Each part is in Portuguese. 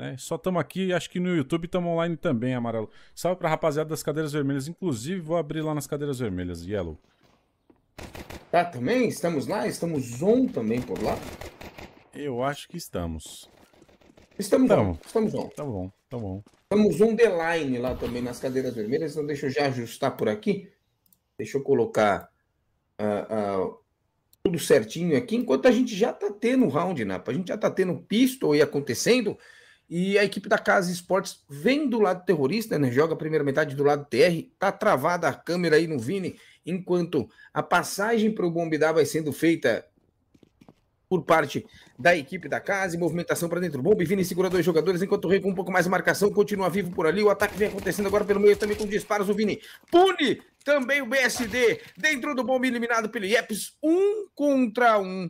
Né? Só estamos aqui, acho que no YouTube estamos online também, amarelo. Salve para a rapaziada das cadeiras vermelhas. Inclusive, vou abrir lá nas cadeiras vermelhas, Yellow. Tá, também? Estamos lá? Estamos on também por lá? Eu acho que estamos. Estamos on. Estamos on. Tá bom, tá bom. Estamos on the line lá também nas cadeiras vermelhas. Então deixa eu já ajustar por aqui. Deixa eu colocar uh, uh, tudo certinho aqui. Enquanto a gente já tá tendo round, Napa. A gente já tá tendo pistol e acontecendo. E a equipe da Casa Esportes vem do lado terrorista, né? Joga a primeira metade do lado TR, tá travada a câmera aí no Vini, enquanto a passagem para o Bombidá vai sendo feita por parte da equipe da casa e movimentação para dentro. Bomba Vini segura dois jogadores, enquanto o Rei com um pouco mais de marcação, continua vivo por ali. O ataque vem acontecendo agora pelo meio também com disparos. O Vini pune também o BSD dentro do bombe eliminado pelo Ieps, um contra um.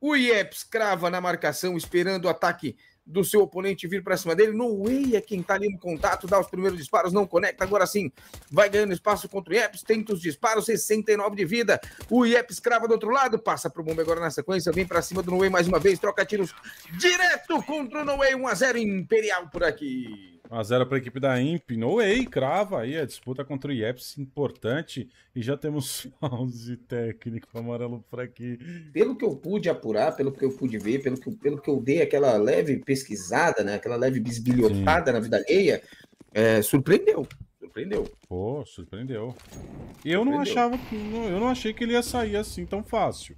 O Ieps crava na marcação, esperando o ataque do seu oponente vir para cima dele. No Way é quem tá ali no contato, dá os primeiros disparos, não conecta. Agora sim, vai ganhando espaço contra o Ieps, tenta os disparos, 69 de vida. O Ieps crava do outro lado, passa pro Bomba agora na sequência, vem para cima do No Way mais uma vez, troca tiros direto contra o No Way, 1 a 0 Imperial por aqui a zero para a equipe da Imp. No way, crava aí a disputa contra o IEPS, importante. E já temos mouse técnico amarelo para aqui. Pelo que eu pude apurar, pelo que eu pude ver, pelo que, pelo que eu dei aquela leve pesquisada, né? aquela leve bisbilhotada Sim. na vida alheia, é, surpreendeu. Surpreendeu. Pô, surpreendeu. E eu não achava que. Eu não achei que ele ia sair assim tão fácil.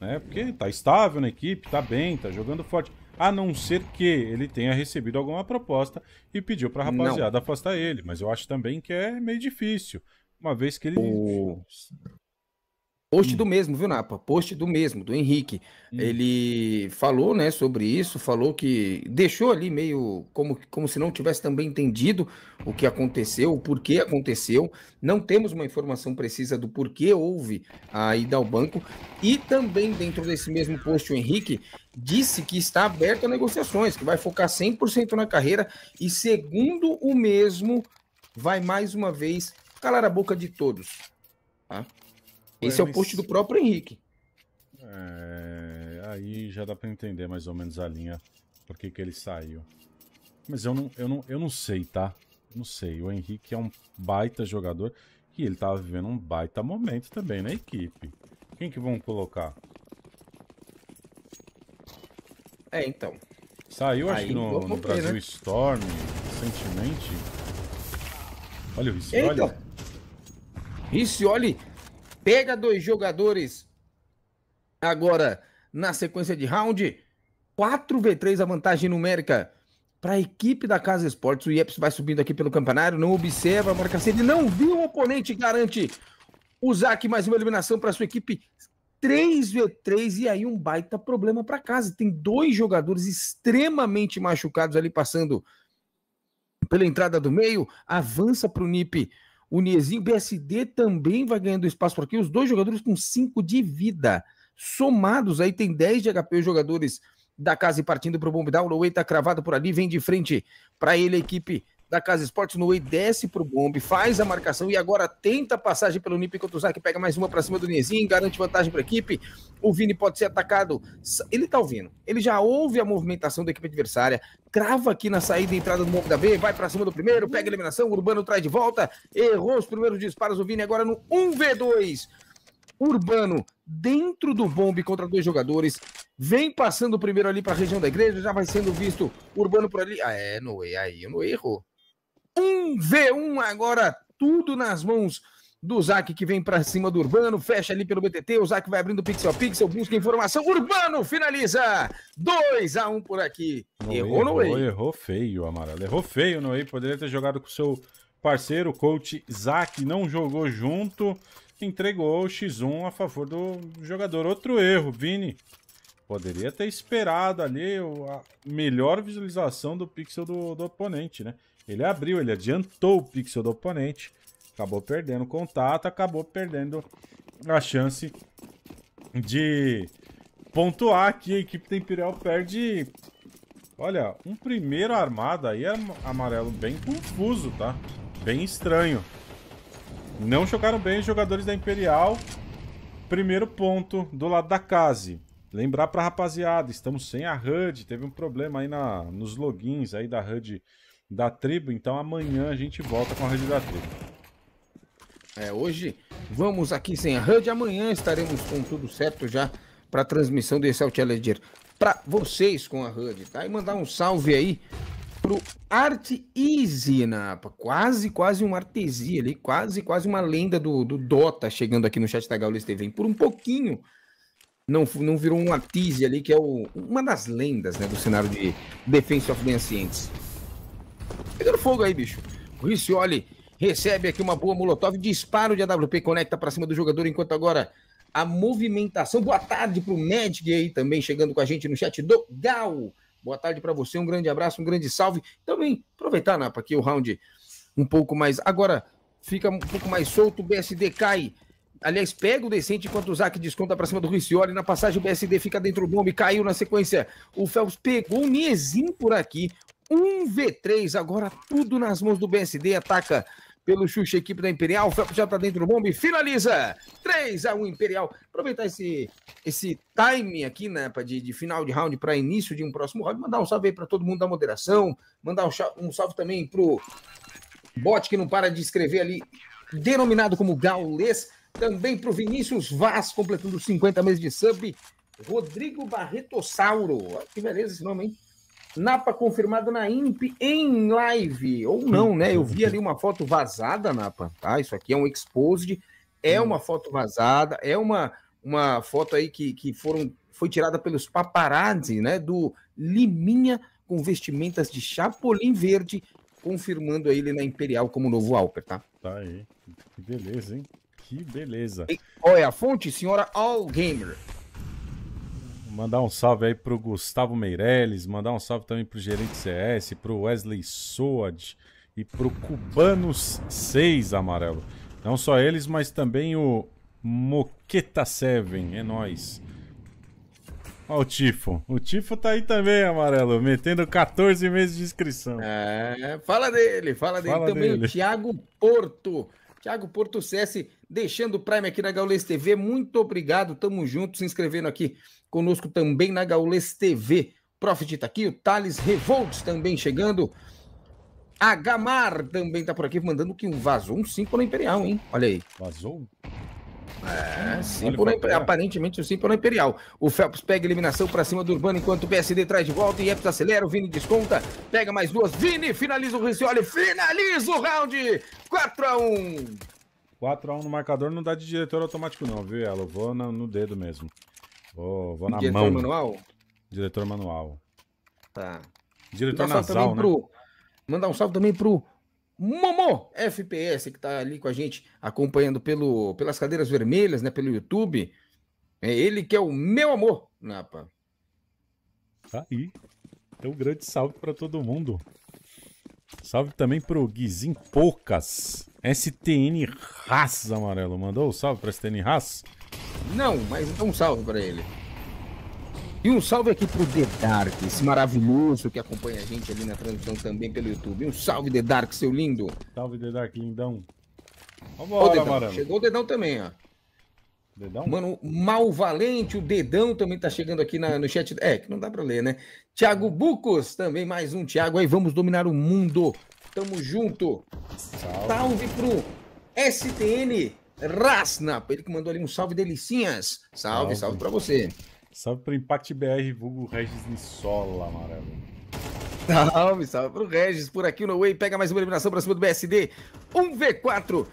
Né? Porque tá estável na equipe, tá bem, tá jogando forte a não ser que ele tenha recebido alguma proposta e pediu para a rapaziada não. afastar ele. Mas eu acho também que é meio difícil, uma vez que ele o... Post hum. do mesmo, viu, Napa? Post do mesmo, do Henrique. Hum. Ele falou, né, sobre isso, falou que deixou ali meio como, como se não tivesse também entendido o que aconteceu, o porquê aconteceu. Não temos uma informação precisa do porquê houve a ida ao banco. E também, dentro desse mesmo post, o Henrique disse que está aberto a negociações, que vai focar 100% na carreira e, segundo o mesmo, vai mais uma vez calar a boca de todos. Tá? Esse é, o post do próprio Henrique. É, aí já dá para entender mais ou menos a linha por que, ele saiu. Mas eu não, eu, não, eu não sei, tá? Não sei. O Henrique é um baita jogador e ele tava vivendo um baita momento também na equipe. Quem que vão colocar? É, então. Saiu, acho aí, que no, no Brasil né? Storm, recentemente. Olha o Riccioli. Eita! Riccioli pega dois jogadores agora na sequência de round. 4v3 a vantagem numérica para a equipe da Casa Esportes. O Ieps vai subindo aqui pelo campanário, não observa a marcação, ele não viu o oponente, garante o Zac mais uma eliminação para sua equipe. 3v3 e aí um baita problema para casa. Tem dois jogadores extremamente machucados ali passando pela entrada do meio, avança para o NIP o Nezinho, BSD também vai ganhando espaço por aqui. Os dois jogadores com 5 de vida. Somados aí, tem 10 de HP os jogadores da casa e partindo para o bomb O Way tá cravado por ali, vem de frente para ele a equipe da Casa Esportes, Noe desce pro bombe, faz a marcação e agora tenta a passagem pelo Nipi zac pega mais uma para cima do Nezinho, garante vantagem para a equipe. O Vini pode ser atacado. Ele tá ouvindo, ele já ouve a movimentação da equipe adversária, crava aqui na saída e entrada do bombe da B, vai para cima do primeiro, pega a eliminação, o Urbano traz de volta, errou os primeiros disparos. O Vini agora no 1v2. Urbano dentro do bombe contra dois jogadores. Vem passando primeiro ali para a região da igreja, já vai sendo visto Urbano por ali. Ah, é, Noé, aí o Noé errou um V1 agora, tudo nas mãos do Zac que vem para cima do Urbano, fecha ali pelo BTT, o Zac vai abrindo pixel a pixel, busca informação, Urbano finaliza, 2 a 1 um por aqui. No errou, no errou, errou feio, Amarelo, errou feio no erro, poderia ter jogado com o seu parceiro, coach Zac, não jogou junto, entregou o X1 a favor do jogador. Outro erro, Vini. Poderia ter esperado ali a melhor visualização do pixel do, do oponente, né? Ele abriu, ele adiantou o pixel do oponente, acabou perdendo o contato, acabou perdendo a chance de pontuar aqui. A equipe da Imperial perde, olha, um primeiro armado aí, amarelo bem confuso, tá? Bem estranho. Não chocaram bem os jogadores da Imperial. Primeiro ponto do lado da Case. Lembrar pra rapaziada, estamos sem a HUD, teve um problema aí na, nos logins aí da HUD da tribo. Então amanhã a gente volta com a rede da tribo. É, hoje vamos aqui sem a HUD. Amanhã estaremos com tudo certo já para a transmissão desse Outlander para vocês com a HUD, tá? E mandar um salve aí pro Art Easy, na né, Quase, quase um artesia ali, quase, quase uma lenda do, do Dota chegando aqui no chat da Gaules TV. Por um pouquinho, não, não virou um Artise ali, que é o, uma das lendas né, do cenário de Defense of the Ancients pegando fogo aí, bicho. O Riccioli recebe aqui uma boa molotov, disparo de AWP, conecta para cima do jogador, enquanto agora a movimentação. Boa tarde para o Magic aí também, chegando com a gente no chat do Gal. Boa tarde para você, um grande abraço, um grande salve. Também aproveitar, Napa, aqui o round um pouco mais. Agora fica um pouco mais solto, o BSD cai. Aliás, pega o decente enquanto o Zac desconta para cima do Riccioli. Na passagem, o BSD fica dentro do bombe, caiu na sequência. O Phelps pegou o Niezinho por aqui. 1v3, agora tudo nas mãos do BSD, ataca pelo Xuxa, equipe da Imperial, Felps já tá dentro do bombe, finaliza, 3x1 Imperial, aproveitar esse, esse time aqui, né, de, de final de round para início de um próximo round, mandar um salve aí pra todo mundo da moderação, mandar um, um salve também pro bot que não para de escrever ali, denominado como Gaules, também pro Vinícius Vaz, completando 50 meses de sub, Rodrigo Barretossauro, que beleza esse nome, hein? Napa confirmado na Imp em live, ou não, né? Eu vi ali uma foto vazada, Napa, tá? Isso aqui é um exposed, é hum. uma foto vazada, é uma, uma foto aí que, que foram, foi tirada pelos paparazzi, né? Do Liminha com vestimentas de chapolim verde, confirmando ele na Imperial como novo Alper, tá? Tá aí, que beleza, hein? Que beleza. E, olha a fonte? Senhora All Gamer. Mandar um salve aí pro Gustavo Meirelles, mandar um salve também pro Gerente CS, pro Wesley Soad e pro Cubanos 6 Amarelo. Não só eles, mas também o Moqueta 7, é nóis. Olha o Tifo. O Tifo tá aí também, Amarelo, metendo 14 meses de inscrição. É, fala dele, fala dele. Fala também dele. o Thiago Porto. Thiago Porto CS, deixando o Prime aqui na Gaules TV. Muito obrigado, tamo junto, se inscrevendo aqui conosco também na Gaules TV. Profit está aqui, o Thales Revolts também chegando. A Gamar também está por aqui, mandando que um vazou um 5 na Imperial, hein? Olha aí. Vazou? É, sim, por Imperial. aparentemente sim pela Imperial. O Phelps pega eliminação para cima do Urbano enquanto o PSD traz de volta e Epps acelera, o Vini desconta, pega mais duas, Vini finaliza o Riccioli, finaliza o round 4 a 1. 4 a 1 no marcador não dá de diretor automático não, viu? Ela vou no dedo mesmo. Vou, vou na Diretor mão. manual? Diretor manual. Tá. Diretor Mandar nasal, né? Pro... Mandar um salve também pro Momo FPS, que tá ali com a gente, acompanhando pelo, pelas cadeiras vermelhas, né? Pelo YouTube. É ele que é o meu amor, Napa. Tá aí. Então, um grande salve para todo mundo. Salve também pro Guizim Poucas. STN Haas Amarelo. Mandou um salve pra STN Haas? Não, mas então um salve para ele. E um salve aqui pro The Dark, esse maravilhoso que acompanha a gente ali na transmissão também pelo YouTube. Um salve, The Dark, seu lindo. Salve, The Dark, lindão. Vambora, o dedão. Amarelo. Chegou o dedão também, ó. Dedão? Mano, Malvalente, o Dedão também tá chegando aqui na, no chat. É, que não dá pra ler, né? Tiago Bucos também, mais um Tiago. Aí vamos dominar o mundo Tamo junto. Salve, salve pro STN Rasnap, ele que mandou ali um salve delicinhas. Salve, salve, salve para você. Salve pro Impact BR, vulgo Regis Nissola, maravilha. Salve, salve pro Regis por aqui no Way. Pega mais uma eliminação para cima do BSD. 1v4.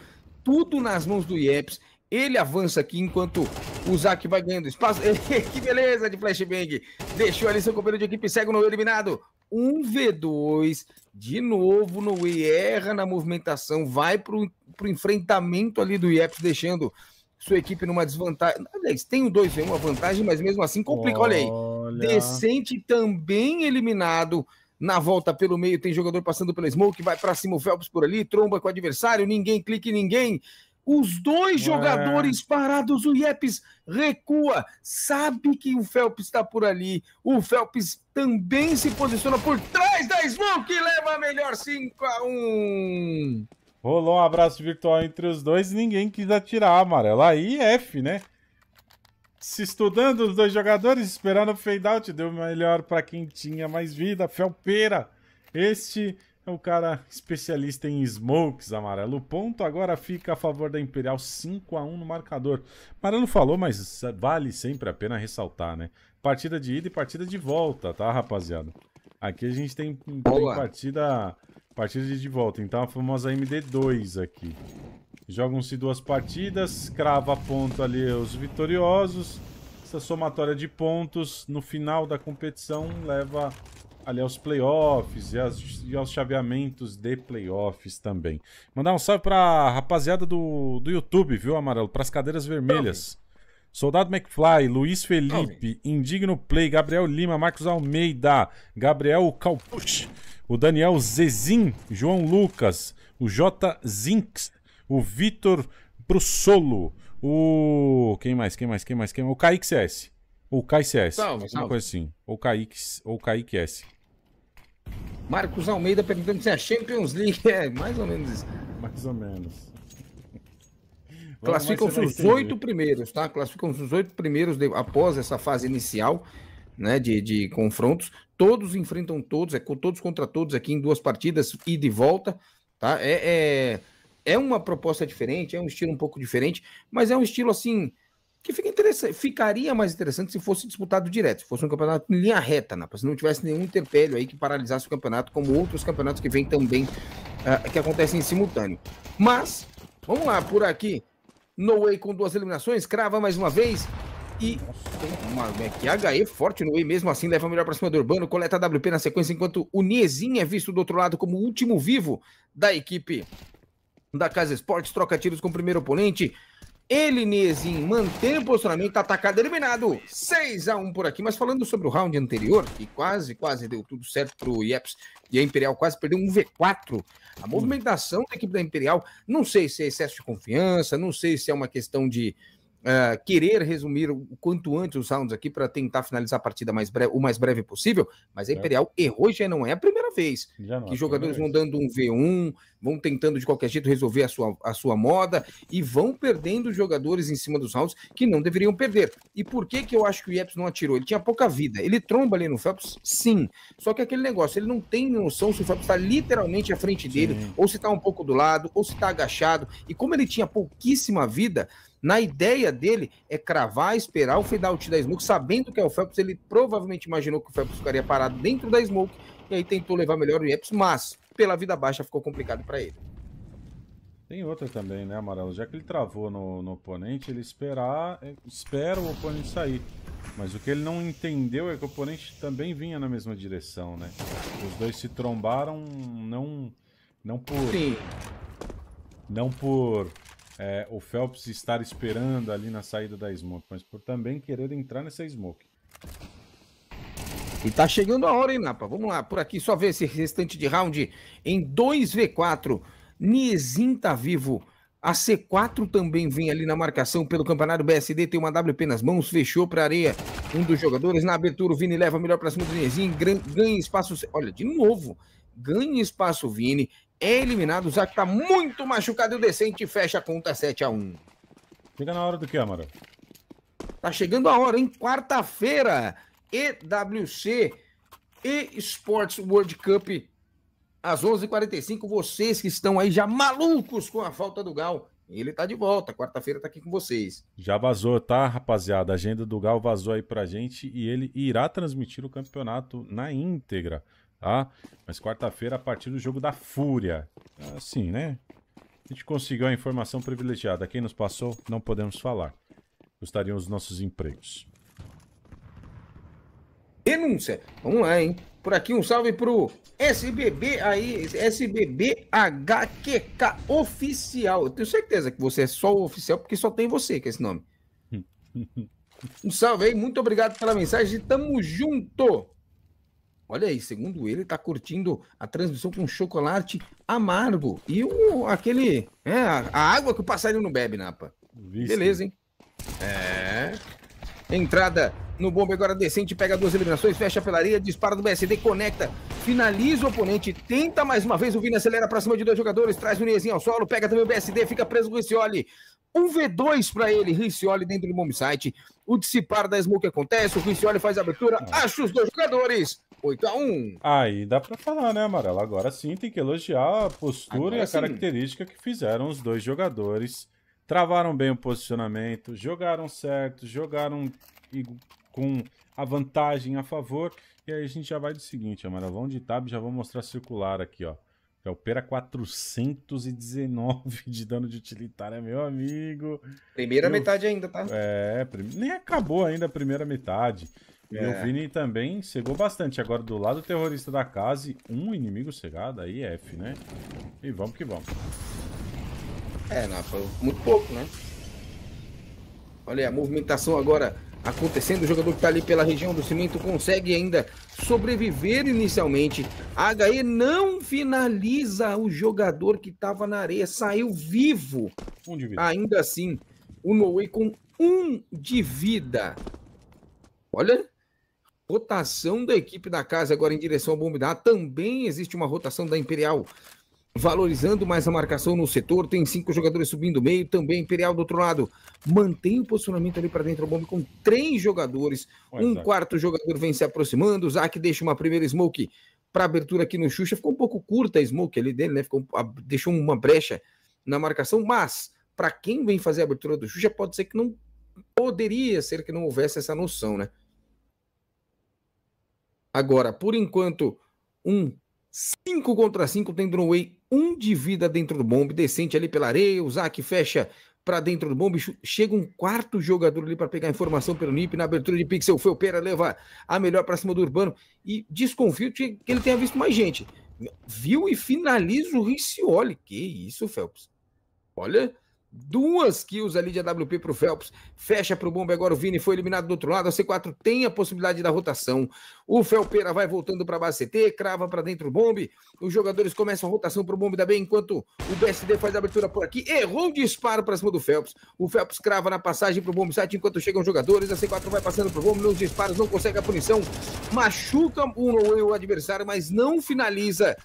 Tudo nas mãos do Ieps. Ele avança aqui enquanto o Zac vai ganhando espaço. que beleza de flashbang. Deixou ali seu companheiro de equipe segue no eliminado um V2, de novo no E, erra na movimentação, vai para o enfrentamento ali do Ieps, deixando sua equipe numa desvantagem. Aliás, tem o 2V, uma vantagem, mas mesmo assim complica. Olha, Olha aí, Decente também eliminado. Na volta pelo meio, tem jogador passando pela Smoke, vai para cima o Phelps por ali, tromba com o adversário, ninguém clique em ninguém. Os dois é. jogadores parados, o Iepes recua, sabe que o Phelps está por ali. O Phelps também se posiciona por trás da Smoke e leva a melhor 5 a 1 Rolou um abraço virtual entre os dois e ninguém quis atirar, amarelo. Aí F, né? Se estudando os dois jogadores, esperando o fade out, deu melhor para quem tinha mais vida. Felpeira, este é um cara especialista em smokes, Amarelo. O ponto agora fica a favor da Imperial 5 a 1 no marcador. Amarelo falou, mas vale sempre a pena ressaltar, né? Partida de ida e partida de volta, tá, rapaziada? Aqui a gente tem, tem partida, partida de, de volta, então a famosa MD2 aqui. Jogam-se duas partidas, crava ponto ali os vitoriosos. Essa somatória de pontos no final da competição leva ali aos playoffs e, as, e aos chaveamentos de playoffs também. Mandar um salve pra rapaziada do, do YouTube, viu, Amarelo? Pras cadeiras vermelhas. Soldado McFly, Luiz Felipe, Indigno Play, Gabriel Lima, Marcos Almeida, Gabriel Calpuch, o Daniel Zezin, João Lucas, o J. Zinx, o Vitor Brussolo, o. Quem mais? Quem mais? Quem mais? Quem mais? O Kaique CS. Ou KCS. alguma coisa assim. Ou Kaique, ou Kaique S. Marcos Almeida perguntando se a Champions League é mais ou menos isso. Mais ou menos. Classificam-se os oito primeiros, tá? Classificam-se os oito primeiros de, após essa fase inicial né, de, de confrontos. Todos enfrentam todos, é todos contra todos aqui em duas partidas e de volta, tá? É, é, é uma proposta diferente, é um estilo um pouco diferente, mas é um estilo assim que fica interessante, ficaria mais interessante se fosse disputado direto, se fosse um campeonato em linha reta, né? se não tivesse nenhum interpélio aí que paralisasse o campeonato, como outros campeonatos que vêm também, uh, que acontecem em simultâneo. Mas, vamos lá, por aqui, No Way com duas eliminações, crava mais uma vez, e uma, né, que HE forte no E mesmo assim leva melhor para cima do Urbano, coleta a WP na sequência, enquanto o Niezinho é visto do outro lado como o último vivo da equipe da Casa Esportes, troca tiros com o primeiro oponente, ele, Nezin, mantém o posicionamento, atacado, eliminado. 6x1 por aqui. Mas falando sobre o round anterior, que quase, quase deu tudo certo pro Ieps e a Imperial quase perdeu um V4. A movimentação da equipe da Imperial, não sei se é excesso de confiança, não sei se é uma questão de, é, querer resumir o quanto antes os rounds aqui para tentar finalizar a partida mais breve, o mais breve possível, mas a Imperial é. errou já não é a primeira vez não, é que jogadores vão dando um V1, vão tentando de qualquer jeito resolver a sua, a sua moda e vão perdendo jogadores em cima dos rounds que não deveriam perder. E por que que eu acho que o Ieps não atirou? Ele tinha pouca vida, ele tromba ali no Phelps, sim, só que aquele negócio, ele não tem noção se o Phelps está literalmente à frente dele, sim. ou se está um pouco do lado, ou se está agachado, e como ele tinha pouquíssima vida, na ideia dele é cravar, esperar o fade-out da Smoke, sabendo que é o Phelps, ele provavelmente imaginou que o Phelps ficaria parado dentro da Smoke, e aí tentou levar melhor o Yeps, mas pela vida baixa ficou complicado para ele. Tem outra também, né, Amarelo? Já que ele travou no, no oponente, ele esperar, é, espera o oponente sair. Mas o que ele não entendeu é que o oponente também vinha na mesma direção, né? Os dois se trombaram não não por Sim. não por é, o Phelps estar esperando ali na saída da smoke, mas por também querer entrar nessa smoke. E tá chegando a hora, hein, Napa? Vamos lá, por aqui, só ver esse restante de round em 2v4. Niesin tá vivo. A C4 também vem ali na marcação pelo campeonato BSD, tem uma WP nas mãos, fechou para areia um dos jogadores. Na abertura, o Vini leva melhor para cima do Niesin, ganha espaço. Olha, de novo, ganha espaço o Vini, é eliminado. O Zac tá muito machucado e o Decente fecha a conta 7 a 1 Chega na hora do que, Amaro? Tá chegando a hora, hein? Quarta-feira, EWC e Sports World Cup às 11h45. Vocês que estão aí já malucos com a falta do Gal, ele tá de volta. Quarta-feira tá aqui com vocês. Já vazou, tá, rapaziada? A agenda do Gal vazou aí pra gente e ele irá transmitir o campeonato na íntegra tá? Mas quarta-feira, a partir do jogo da Fúria. Assim, né? A gente conseguiu a informação privilegiada. Quem nos passou, não podemos falar. Gostariam os nossos empregos. Denúncia. Vamos lá, hein? Por aqui um salve pro SBB aí, SBB HQK oficial. Eu tenho certeza que você é só o oficial porque só tem você que é esse nome. um salve aí, muito obrigado pela mensagem. Tamo junto. Olha aí, segundo ele, está curtindo a transmissão com chocolate amargo e o, aquele. É, a, a água que o passarinho não bebe, Napa. Né, Beleza, hein? É. Entrada no bombe agora decente, pega duas eliminações, fecha a pelaria, dispara do BSD, conecta, finaliza o oponente, tenta mais uma vez, o Vini acelera pra cima de dois jogadores, traz o Nunezinho ao solo, pega também o BSD, fica preso com o Riccioli. Um V2 para ele, Riccioli dentro do bomb site. O dissipar da Smoke acontece, o Riccioli faz a abertura, ah. acha os dois jogadores. 8x1. Aí dá pra falar, né, Amarelo? Agora sim tem que elogiar a postura Agora e a sim. característica que fizeram os dois jogadores. Travaram bem o posicionamento, jogaram certo, jogaram com a vantagem a favor. E aí a gente já vai do seguinte, Amarelo. Vamos de tab, já vou mostrar circular aqui, ó. É o Pera 419 de dano de utilitária, meu amigo. Primeira Eu... metade ainda, tá? É, prim... nem acabou ainda a primeira metade. É. E o é. Vini também cegou bastante. Agora, do lado terrorista da casa, um inimigo cegado, aí é F, né? E vamos que vamos. É, Napa, muito pouco, né? Olha aí, a movimentação agora acontecendo. O jogador que está ali pela região do cimento consegue ainda sobreviver inicialmente. A HE não finaliza o jogador que estava na areia. Saiu vivo. Um de vida. Ainda assim, o Noe com um de vida. Olha, rotação da equipe da casa agora em direção ao Bombidá. Também existe uma rotação da Imperial, valorizando mais a marcação no setor. Tem cinco jogadores subindo o meio, também Imperial do outro lado. Mantém o posicionamento ali para dentro do bombe com três jogadores. Pois um é. quarto jogador vem se aproximando. O Zac deixa uma primeira smoke para abertura aqui no Xuxa. Ficou um pouco curta a smoke ali dele, né? Ficou, deixou uma brecha na marcação, mas para quem vem fazer a abertura do Xuxa, pode ser que não poderia ser que não houvesse essa noção, né? Agora, por enquanto, um 5 contra 5 tem way um de vida dentro do bombe, decente ali pela areia, o Zac fecha para dentro do bombe, chega um quarto jogador ali para pegar informação pelo NIP, na abertura de pixel, foi o Pera leva a melhor para cima do Urbano, e desconfio que ele tenha visto mais gente. Viu e finaliza o Riccioli, que isso, Phelps. Olha, duas kills ali de AWP para o Phelps. Fecha para o Bomba agora o Vini foi eliminado do outro lado. A C4 tem a possibilidade da rotação. O Felpeira vai voltando para a base CT, crava para dentro o Bombe. Os jogadores começam a rotação para o Bombe da B, enquanto o BSD faz a abertura por aqui. Errou o disparo para cima do Phelps. O Phelps crava na passagem para o Bombe site enquanto chegam os jogadores. A C4 vai passando para o Bombe, nos disparos não consegue a punição. Machuca o, o adversário, mas não finaliza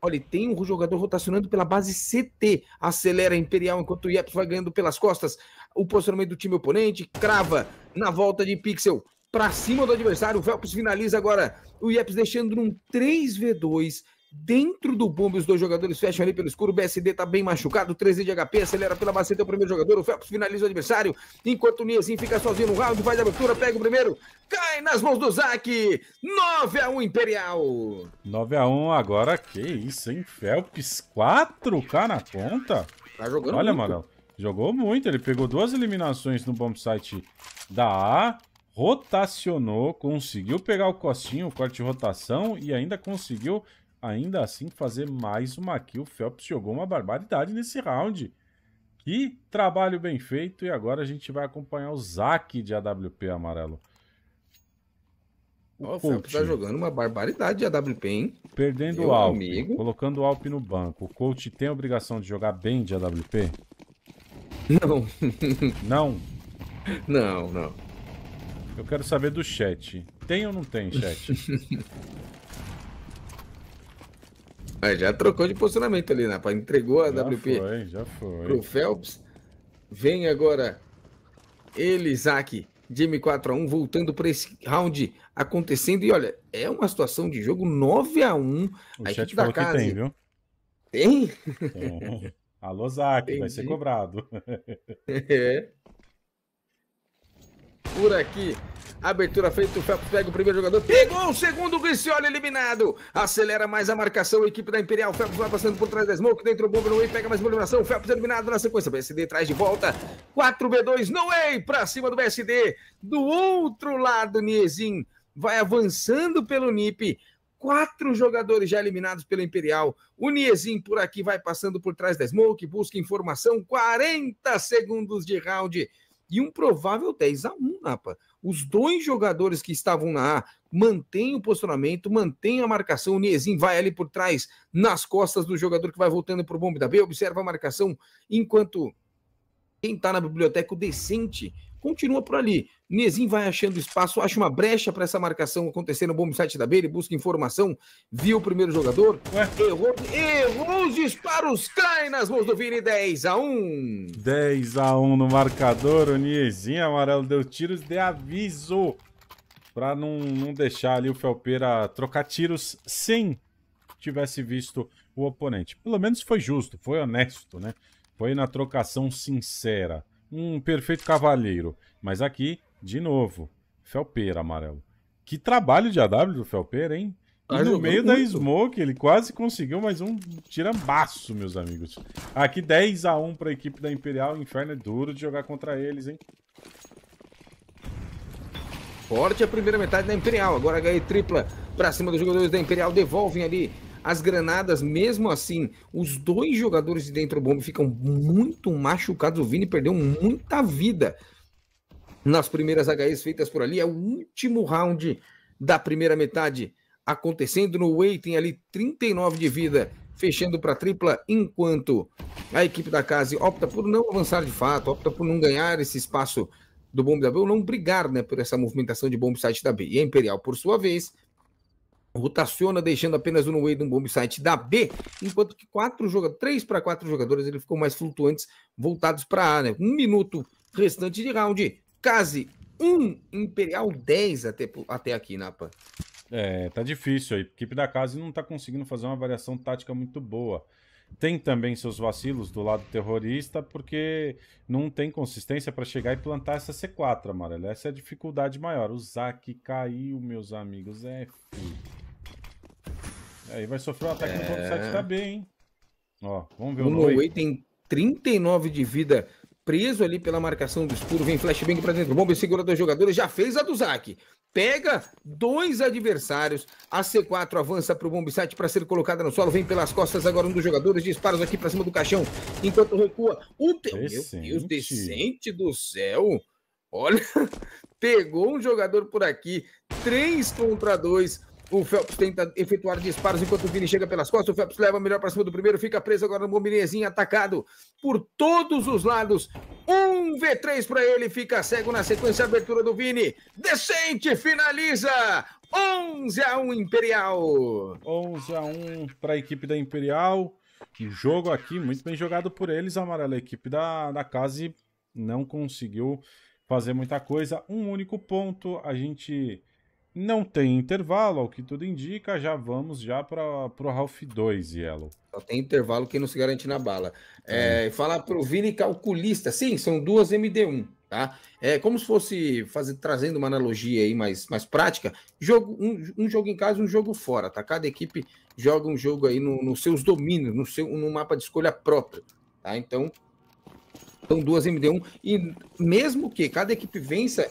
Olha, tem um jogador rotacionando pela base CT. Acelera Imperial enquanto o Iaps vai ganhando pelas costas. O posicionamento do time oponente crava na volta de pixel para cima do adversário. O Phelps finaliza agora. O Iaps deixando num 3v2 Dentro do bombe, os dois jogadores fecham ali pelo escuro. O BSD tá bem machucado, 13 de HP, acelera pela maceta o primeiro jogador. O Phelps finaliza o adversário, enquanto o Niazinho fica sozinho no round, faz a abertura, pega o primeiro, cai nas mãos do Zac. 9 a 1 Imperial. 9 a 1 agora, que isso, hein? Phelps, 4K na conta. Tá jogando Olha, muito. jogou muito. Ele pegou duas eliminações no bombsite da A rotacionou, conseguiu pegar o costinho, o corte de rotação e ainda conseguiu ainda assim fazer mais uma kill. O Phelps jogou uma barbaridade nesse round. Que trabalho bem feito. E agora a gente vai acompanhar o Zac de AWP amarelo. O, o Phelps tá jogando uma barbaridade de AWP, hein? Perdendo Meu o Alp, amigo. colocando o Alp no banco. O coach tem a obrigação de jogar bem de AWP? Não. não? Não, não. Eu quero saber do chat. Tem ou não tem chat? Ah, já trocou de posicionamento ali, né? Entregou a já WP foi, já foi. pro Phelps. Vem agora ele, Isaac, de M4A1, voltando para esse round acontecendo. E olha, é uma situação de jogo 9x1. a equipe da casa. tem, viu? Tem? tem. Alô, Zac, vai ser cobrado. É por aqui. Abertura feita, o Felps pega o primeiro jogador, pegou o segundo, o eliminado. Acelera mais a marcação, a equipe da Imperial. O Felps vai passando por trás da Smoke, dentro do bomba no Way, pega mais uma eliminação. O Felps eliminado na sequência, BSD traz de volta. 4B2 no Way, pra cima do BSD. Do outro lado, Niezin vai avançando pelo NIP. Quatro jogadores já eliminados pela Imperial. O Niezin por aqui vai passando por trás da Smoke, busca informação. 40 segundos de round e um provável 10 a 1, Napa. Os dois jogadores que estavam na A mantêm o posicionamento, mantêm a marcação. O Niezinho vai ali por trás, nas costas do jogador que vai voltando para o bombe da B, observa a marcação, enquanto quem está na biblioteca, o decente, continua por ali. Nezin vai achando espaço, acha uma brecha para essa marcação acontecer no bom site da Beira, busca informação, viu o primeiro jogador, Ué? errou, errou os disparos, cai nas mãos do Vini, 10 a 1 10 a 1 no marcador, o Nezin amarelo deu tiros de aviso para não, não deixar ali o Felpeira trocar tiros sem tivesse visto o oponente. Pelo menos foi justo, foi honesto, né? Foi na trocação sincera. Um perfeito cavaleiro, Mas aqui, de novo, Felpeira amarelo. Que trabalho de AW do Felpeira, hein? E no meio muito. da Smoke, ele quase conseguiu mais um tirambaço, meus amigos. Aqui 10 a 1 para a equipe da Imperial. Inferno é duro de jogar contra eles, hein? Forte a primeira metade da Imperial. Agora a HE tripla para cima dos jogadores da Imperial. Devolvem ali as granadas, mesmo assim, os dois jogadores de dentro do bombe ficam muito machucados. O Vini perdeu muita vida nas primeiras HEs feitas por ali. É o último round da primeira metade acontecendo no Way. Tem ali 39 de vida, fechando para tripla, enquanto a equipe da casa opta por não avançar de fato, opta por não ganhar esse espaço do bombe da B, ou não brigar né, por essa movimentação de bombe site da B. E a Imperial, por sua vez, rotaciona, deixando apenas um Wade um bombsite da B, enquanto que quatro jogadores, três para quatro jogadores, ele ficou mais flutuantes, voltados para A, né? Um minuto restante de round, quase um Imperial 10 até, até aqui, Napa. Né, é, tá difícil aí. A equipe da casa não tá conseguindo fazer uma variação tática muito boa tem também seus vacilos do lado terrorista, porque não tem consistência para chegar e plantar essa C4, amarela Essa é a dificuldade maior. O Zac caiu, meus amigos. É Aí vai sofrer um ataque é... no ponto 7 da B, hein? Ó, vamos ver o Noi. Noi tem 39 de vida, preso ali pela marcação do escuro. Vem flashbang para dentro. Bomba segura dois jogadores. Já fez a do Zac pega dois adversários. A C4 avança para o bombsite para ser colocada no solo. Vem pelas costas agora um dos jogadores. Disparos aqui para cima do caixão. Enquanto recua. O Meu Deus, decente do céu. Olha, pegou um jogador por aqui. Três contra dois. O Phelps tenta efetuar disparos enquanto o Vini chega pelas costas. O Phelps leva melhor para cima do primeiro, fica preso agora no Mominezinho, atacado por todos os lados. Um V3 para ele, fica cego na sequência. Abertura do Vini, decente, finaliza. 11 a 1 Imperial. 11 a 1 para a equipe da Imperial. O jogo aqui muito bem jogado por eles, Amarela. A equipe da, da Case não conseguiu fazer muita coisa. Um único ponto, a gente não tem intervalo, ao que tudo indica, já vamos já para o Ralph 2, Yellow. Só tem intervalo que não se garante na bala. É, é. Falar para o Vini Calculista, sim, são duas MD1, tá? É como se fosse, fazer, trazendo uma analogia aí mais, mais prática, jogo, um, um jogo em casa um jogo fora, tá? Cada equipe joga um jogo aí nos no seus domínios, no, seu, no mapa de escolha próprio, tá? Então, são duas MD1, e mesmo que cada equipe vença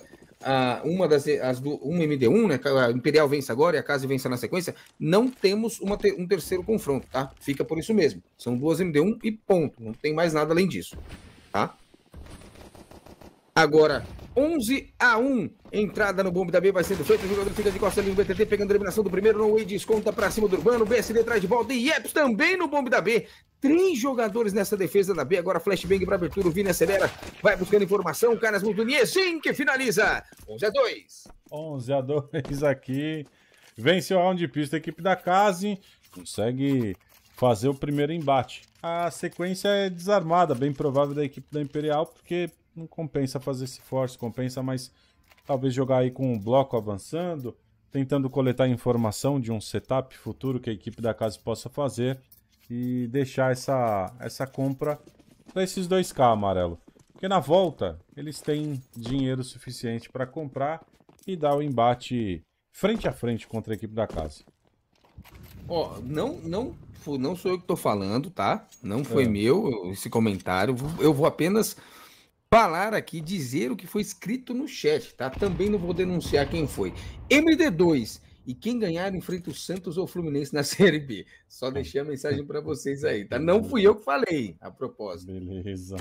uma das as do, uma MD1, né? A Imperial vence agora e a Casa vence na sequência. Não temos uma te, um terceiro confronto, tá? Fica por isso mesmo. São duas MD1 e ponto. Não tem mais nada além disso, tá? Agora, 11 a 1. Entrada no bombe da B vai sendo feita. O jogador fica de costas ali no BTT, pegando a eliminação do primeiro. No e desconta para cima do Urbano. BSD traz de volta. E Epps também no bombe da B. Três jogadores nessa defesa da B. Agora flashbang para abertura. O Vini acelera. Vai buscando informação. o Caras Mutuniesim que finaliza. 11 a 2. 11 a 2 aqui. Venceu a round de pista a equipe da Case. Consegue fazer o primeiro embate. A sequência é desarmada, bem provável da equipe da Imperial, porque não compensa fazer esse force, compensa mais talvez jogar aí com um bloco avançando, tentando coletar informação de um setup futuro que a equipe da casa possa fazer e deixar essa, essa compra para esses 2K amarelo. Porque na volta eles têm dinheiro suficiente para comprar e dar o embate frente a frente contra a equipe da casa. Ó, oh, não, não, não sou eu que estou falando, tá? Não foi é. meu esse comentário. Eu vou apenas falar aqui, dizer o que foi escrito no chat, tá? Também não vou denunciar quem foi. MD2. E quem ganhar enfrenta o Santos ou Fluminense na Série B. Só deixei a mensagem para vocês aí, tá? Não fui eu que falei, a propósito. Beleza.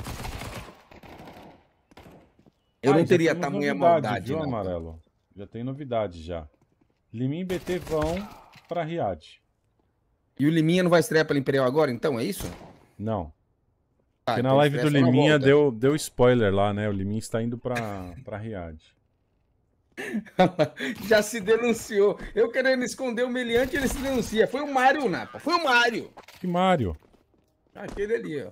Eu ah, não teria tamanha maldade, viu, não. Amarelo? Já tem novidade já. Liminha e BT vão para Riad. E o Liminha não vai estrear pela Imperial agora, então, é isso? Não. Ah, Porque na então live do Liminha deu, deu spoiler lá, né? O Liminha está indo para para Riad. Já se denunciou. Eu querendo esconder o meliante, ele se denuncia. Foi o Mário, Napa. Foi o Mário. Que Mário? Aquele ali, ó.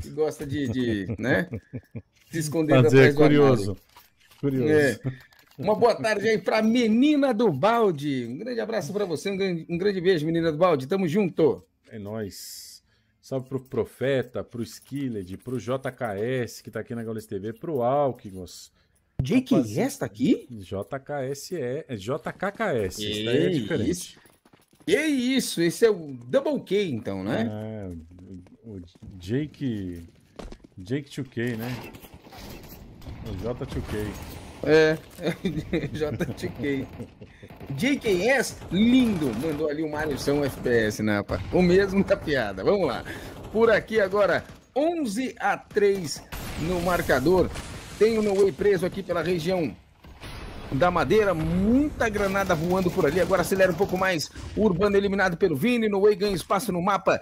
Que gosta de, de né? Se esconder Fazer, atrás curioso. Curioso. É. Uma boa tarde aí para menina do balde. Um grande abraço para você, um grande, um grande beijo, menina do balde. Tamo junto. É nóis. Salve pro Profeta, pro Skilled, pro JKS, que tá aqui na Gaules TV, pro Alkigos. Jake JKS tá aqui? JKS é. é JKKS. Isso daí é diferente. Que isso, esse é o Double K, então, né? É, o Jake. Jake 2K, né? O J2K. É, JTK. JKS, lindo, mandou ali uma lição FPS, né, rapaz? O mesmo da piada. Vamos lá. Por aqui agora, 11 a 3 no marcador. Tem o Way preso aqui pela região da Madeira, muita granada voando por ali. Agora acelera um pouco mais. Urbano eliminado pelo Vini, Way ganha espaço no mapa,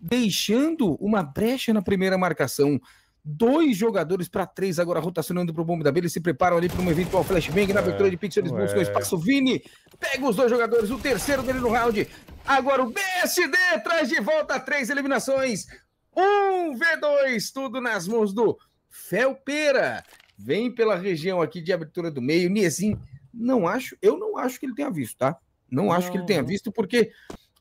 deixando uma brecha na primeira marcação dois jogadores para três agora rotacionando para o bombe da B. Eles se preparam ali para um eventual flashbang na abertura é, de Pixel. Eles buscam é. espaço. Vini pega os dois jogadores, o terceiro dele no round. Agora o BSD traz de volta três eliminações. Um V2, tudo nas mãos do Felpera. Vem pela região aqui de abertura do meio. Niezinho, não acho, eu não acho que ele tenha visto, tá? Não, não acho que ele tenha visto, porque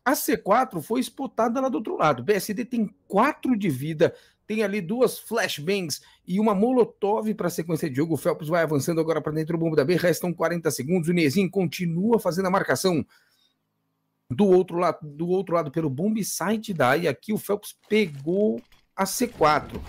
a C4 foi espotada lá do outro lado. O BSD tem 4 de vida, tem ali duas flashbangs e uma molotov para a sequência de jogo. O Phelps vai avançando agora para dentro do bombo da B, restam 40 segundos. O Nezin continua fazendo a marcação do outro lado, do outro lado pelo bombe sai de dar. E aqui o Phelps pegou a C4.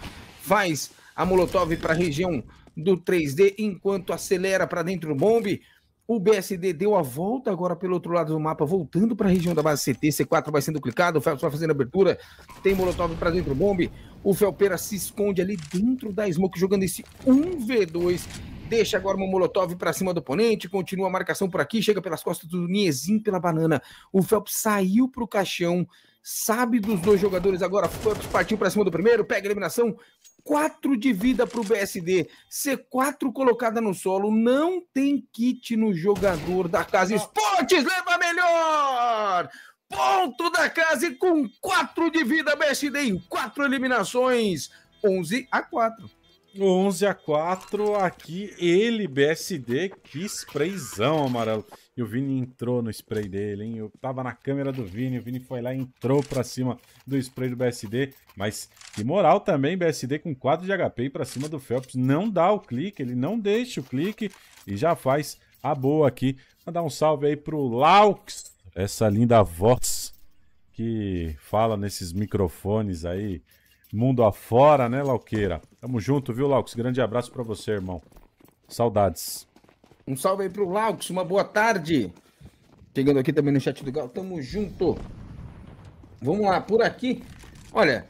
Faz a molotov para a região do 3D enquanto acelera para dentro do bombe. O BSD deu a volta agora pelo outro lado do mapa, voltando para a região da base CT. C4 vai sendo clicado, o Phelps vai fazendo abertura. Tem Molotov para dentro do bombe. O Felpera se esconde ali dentro da Smoke, jogando esse 1v2. Deixa agora uma Molotov para cima do oponente. Continua a marcação por aqui. Chega pelas costas do Niezin pela banana. O Phelps saiu para o caixão sabe dos dois jogadores agora. Phelps partiu para cima do primeiro, pega a eliminação, 4 de vida para o BSD. C4 colocada no solo. Não tem kit no jogador da casa. Esportes leva melhor! Ponto da casa e com 4 de vida, BSD em 4 eliminações. 11 a 4. 11 a 4 aqui, ele, BSD, que sprayzão amarelo. E o Vini entrou no spray dele, hein? Eu tava na câmera do Vini, o Vini foi lá e entrou pra cima do spray do BSD. Mas que moral também, BSD com 4 de HP e pra cima do Phelps. Não dá o clique, ele não deixa o clique e já faz a boa aqui. Mandar um salve aí pro Laux, essa linda voz que fala nesses microfones aí, mundo afora, né, Lauqueira? Tamo junto, viu, Laux? Grande abraço pra você, irmão. Saudades. Um salve aí pro Laux, uma boa tarde. Chegando aqui também no chat do Gal, tamo junto. Vamos lá, por aqui. Olha,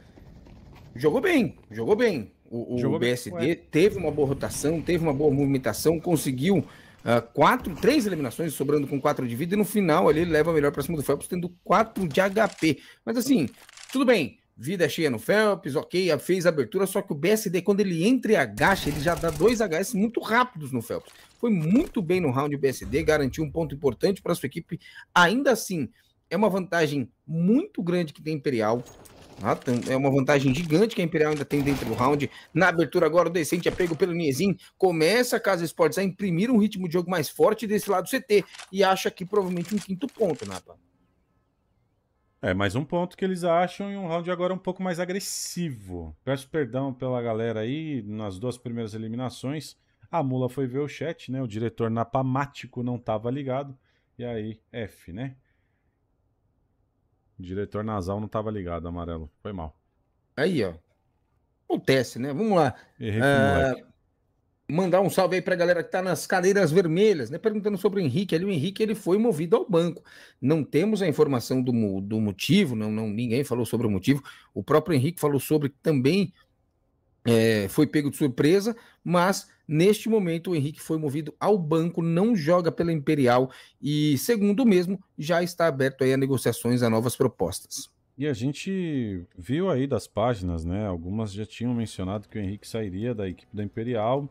jogou bem, jogou bem. O, o jogou BSD bem. teve uma boa rotação, teve uma boa movimentação, conseguiu uh, quatro, três eliminações, sobrando com quatro de vida, e no final ali ele leva melhor para cima do Phelps, tendo quatro de HP. Mas assim, tudo bem. Vida cheia no Phelps, ok, fez a abertura, só que o BSD, quando ele entra e agacha, ele já dá dois HS muito rápidos no Phelps. Foi muito bem no round BSD, garantiu um ponto importante para sua equipe. Ainda assim, é uma vantagem muito grande que tem Imperial. Ah, é uma vantagem gigante que a Imperial ainda tem dentro do round. Na abertura agora, o Decente é pego pelo Niezin. Começa a Casa Esportes a imprimir um ritmo de jogo mais forte desse lado do CT. E acha que provavelmente um quinto ponto, Napa. Né, é, mais um ponto que eles acham e um round agora um pouco mais agressivo. Peço perdão pela galera aí, nas duas primeiras eliminações, a mula foi ver o chat, né? O diretor napamático não estava ligado. E aí, F, né? O diretor nasal não estava ligado, amarelo. Foi mal. Aí, ó. Acontece, né? Vamos lá. Errei com uh mandar um salve aí para a galera que está nas cadeiras vermelhas, né? Perguntando sobre o Henrique. Ali, o Henrique ele foi movido ao banco. Não temos a informação do, do motivo, não, não, ninguém falou sobre o motivo. O próprio Henrique falou sobre que também é, foi pego de surpresa, mas neste momento o Henrique foi movido ao banco, não joga pela Imperial e, segundo mesmo, já está aberto aí a negociações a novas propostas. E a gente viu aí das páginas, né? Algumas já tinham mencionado que o Henrique sairia da equipe da Imperial.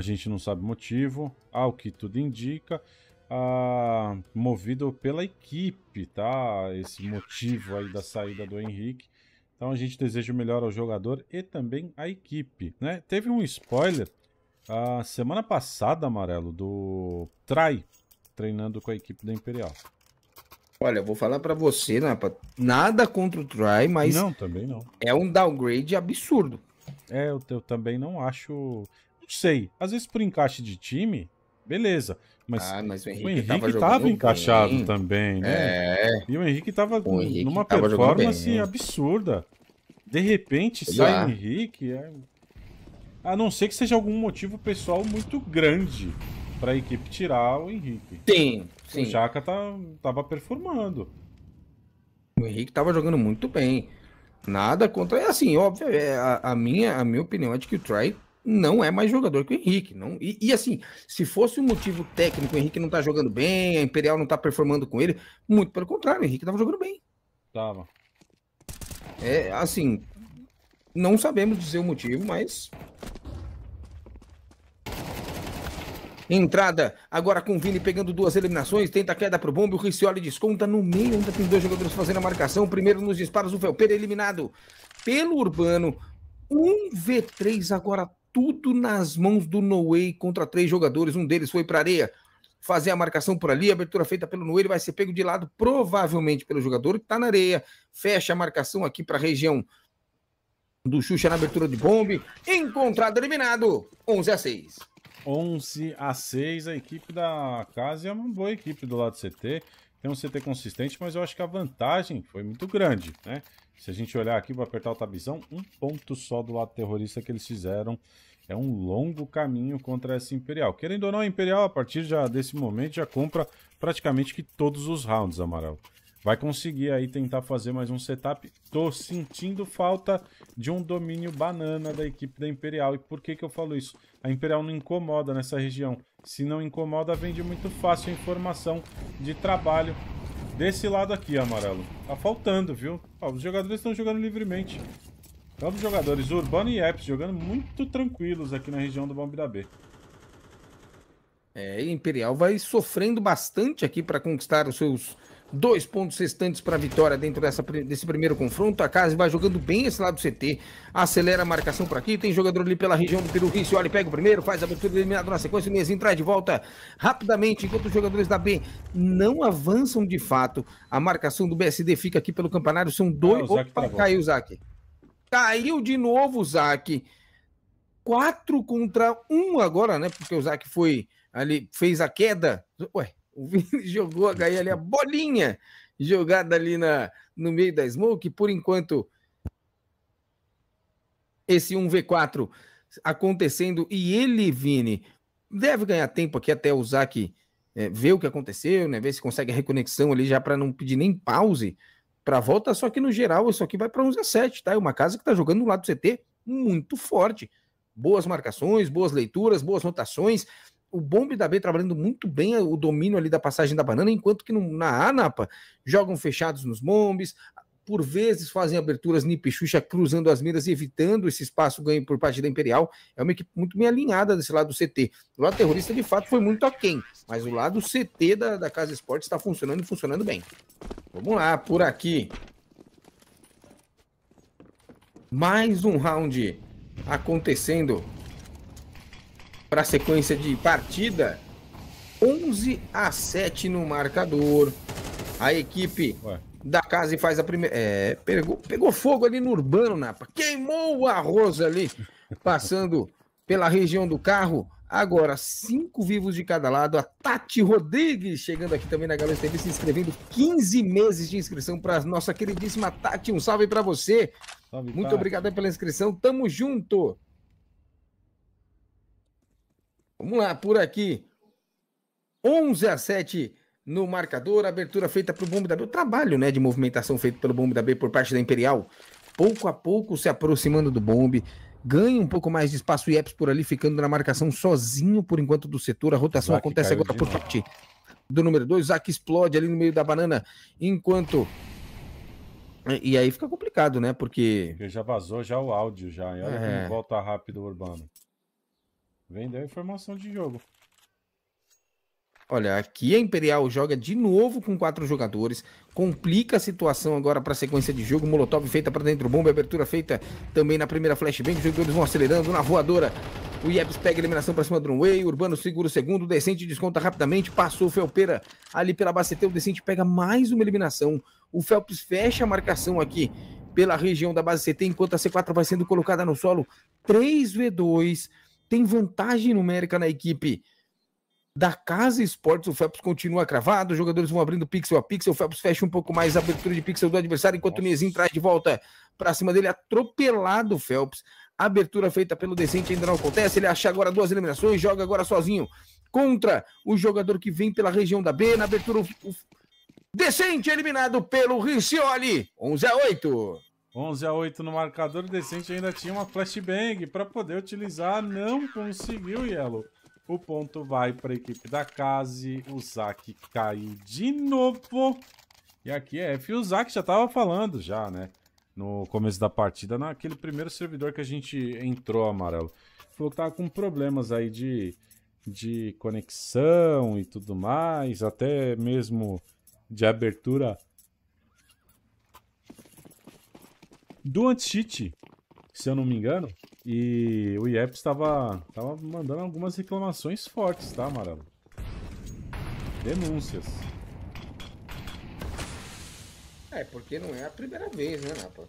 A gente não sabe o motivo, ao ah, que tudo indica, ah, movido pela equipe, tá? Esse motivo aí da saída do Henrique. Então a gente deseja o melhor ao jogador e também à equipe, né? Teve um spoiler a ah, semana passada, Amarelo, do Trai treinando com a equipe da Imperial. Olha, vou falar para você, Napa, nada contra o Try, mas. Não, também não. É um downgrade absurdo. É, eu, eu, também não acho sei. Às vezes por encaixe de time, beleza. Mas, ah, mas o Henrique, o Henrique tava, tava encaixado bem. também, né? É. E o Henrique tava o Henrique numa tava performance absurda. De repente Olha sai lá. o Henrique. É... A não ser que seja algum motivo pessoal muito grande para a equipe tirar o Henrique. tem sim. O Chaka tá, tava performando. O Henrique tava jogando muito bem. Nada contra. É assim, óbvio, é, a, a, minha, a minha opinião é de que o Try não é mais jogador que o Henrique. Não, e, e assim, se fosse um motivo técnico, o Henrique não tá jogando bem, a Imperial não tá performando com ele, muito pelo contrário, o Henrique tava jogando bem. Tava. É, assim, não sabemos dizer o motivo, mas. Entrada agora com o Vini pegando duas eliminações, tenta a queda pro bombe, o Riccioli desconta no meio, ainda tem dois jogadores fazendo a marcação, primeiro nos disparos, o Felpeira eliminado pelo Urbano, um V3 agora tudo nas mãos do Noé contra três jogadores. Um deles foi para a areia fazer a marcação por ali, a abertura feita pelo Noé, ele vai ser pego de lado, provavelmente pelo jogador que está na areia. Fecha a marcação aqui para a região do Xuxa na abertura de bombe. Encontrado, eliminado. 11 a 6. 11 a 6. A equipe da casa é uma boa equipe do lado do CT. Tem um CT consistente, mas eu acho que a vantagem foi muito grande, né? Se a gente olhar aqui, vou apertar o tabizão, um ponto só do lado terrorista que eles fizeram. É um longo caminho contra essa Imperial. Querendo ou não, a Imperial, a partir já desse momento, já compra praticamente que todos os rounds, Amaral. Vai conseguir aí tentar fazer mais um setup. Tô sentindo falta de um domínio banana da equipe da Imperial. E por que que eu falo isso? A Imperial não incomoda nessa região. Se não incomoda, vende muito fácil a informação de trabalho Desse lado aqui, amarelo. Tá faltando, viu? Ó, os jogadores estão jogando livremente. Então, os jogadores, Urbano e Epps, jogando muito tranquilos aqui na região do Bomb da B. É, Imperial vai sofrendo bastante aqui para conquistar os seus Dois pontos restantes para a vitória dentro dessa, desse primeiro confronto. A casa vai jogando bem esse lado do CT. Acelera a marcação por aqui. Tem jogador ali pela região do Perurice. Olha, pega o primeiro, faz a abertura eliminado na sequência. O Nezinho traz de volta rapidamente, enquanto os jogadores da B não avançam de fato. A marcação do BSD fica aqui pelo campanário. São dois. Ah, Opa, caiu o Zac. Caiu de novo o Zac. Quatro contra um agora, né? Porque o Zac foi ali, fez a queda. Ué, o Vini jogou a Gaia ali, a bolinha jogada ali na, no meio da Smoke. Por enquanto, esse 1v4 acontecendo e ele, Vini, deve ganhar tempo aqui até o Zac é, ver o que aconteceu, né? Ver se consegue a reconexão ali já para não pedir nem pause para volta. Só que no geral, isso aqui vai para 11 a 7, tá? É uma casa que tá jogando no lado do CT muito forte. Boas marcações, boas leituras, boas rotações o Bombe da B trabalhando muito bem o domínio ali da passagem da banana, enquanto que no, na A, Napa, jogam fechados nos bombes, por vezes fazem aberturas Xuxa cruzando as miras e evitando esse espaço ganho por parte da Imperial. É uma equipe muito bem alinhada desse lado do CT. O lado terrorista, de fato, foi muito aquém, mas o lado CT da, da Casa Esporte está funcionando e funcionando bem. Vamos lá, por aqui. Mais um round acontecendo para a sequência de partida. 11 a 7 no marcador. A equipe Ué. da casa faz a primeira. É, pegou, pegou fogo ali no Urbano, Napa. Queimou o arroz ali, passando pela região do carro. Agora, cinco vivos de cada lado. A Tati Rodrigues chegando aqui também na Galera TV, se inscrevendo. 15 meses de inscrição para a nossa queridíssima Tati. Um salve para você. Salve, Muito obrigado pela inscrição. Tamo junto. Vamos lá, por aqui. 11 a 7 no marcador, abertura feita pelo Bombe da B. O trabalho né, de movimentação feito pelo Bombe da B por parte da Imperial. Pouco a pouco se aproximando do Bombe. Ganha um pouco mais de espaço e Eps por ali, ficando na marcação sozinho por enquanto do setor. A rotação acontece agora por parte do número 2. Zac explode ali no meio da banana, enquanto. E aí fica complicado, né? Porque. Porque já vazou já o áudio, já. E olha é... volta rápido o Urbano. Vendeu informação de jogo. Olha, aqui a Imperial joga de novo com quatro jogadores. Complica a situação agora para a sequência de jogo. Molotov feita para dentro, bomba, abertura feita também na primeira flashbang. Os jogadores vão acelerando na voadora. O Ieps pega a eliminação para cima do Runway. Urbano segura o segundo. Decente desconta rapidamente. Passou o Felpeira ali pela Bacete. O Decente pega mais uma eliminação. O Phelps fecha a marcação aqui pela região da base CT, enquanto a C4 vai sendo colocada no solo. 3v2 tem vantagem numérica na equipe da Casa Esportes. O Felps continua cravado, os jogadores vão abrindo pixel a pixel. O Felps fecha um pouco mais a abertura de pixel do adversário, enquanto Nossa. o Miezinho traz de volta para cima dele, atropelado o Felps. A abertura feita pelo Decente ainda não acontece. Ele acha agora duas eliminações, joga agora sozinho contra o jogador que vem pela região da B. Na abertura, o, o Decente eliminado pelo Riccioli. 11 a 8. 11 a 8 no marcador decente, ainda tinha uma flashbang para poder utilizar, não conseguiu, Yellow. O ponto vai para a equipe da Kazi, o Zac cai de novo. E aqui é F, o Zac já estava falando já, né? No começo da partida, naquele primeiro servidor que a gente entrou, Amarelo. Falou que tava com problemas aí de, de conexão e tudo mais, até mesmo de abertura do Antite, se eu não me engano. E o IEP estava, mandando algumas reclamações fortes, tá, Amarelo? Denúncias. É, porque não é a primeira vez, né, Napa?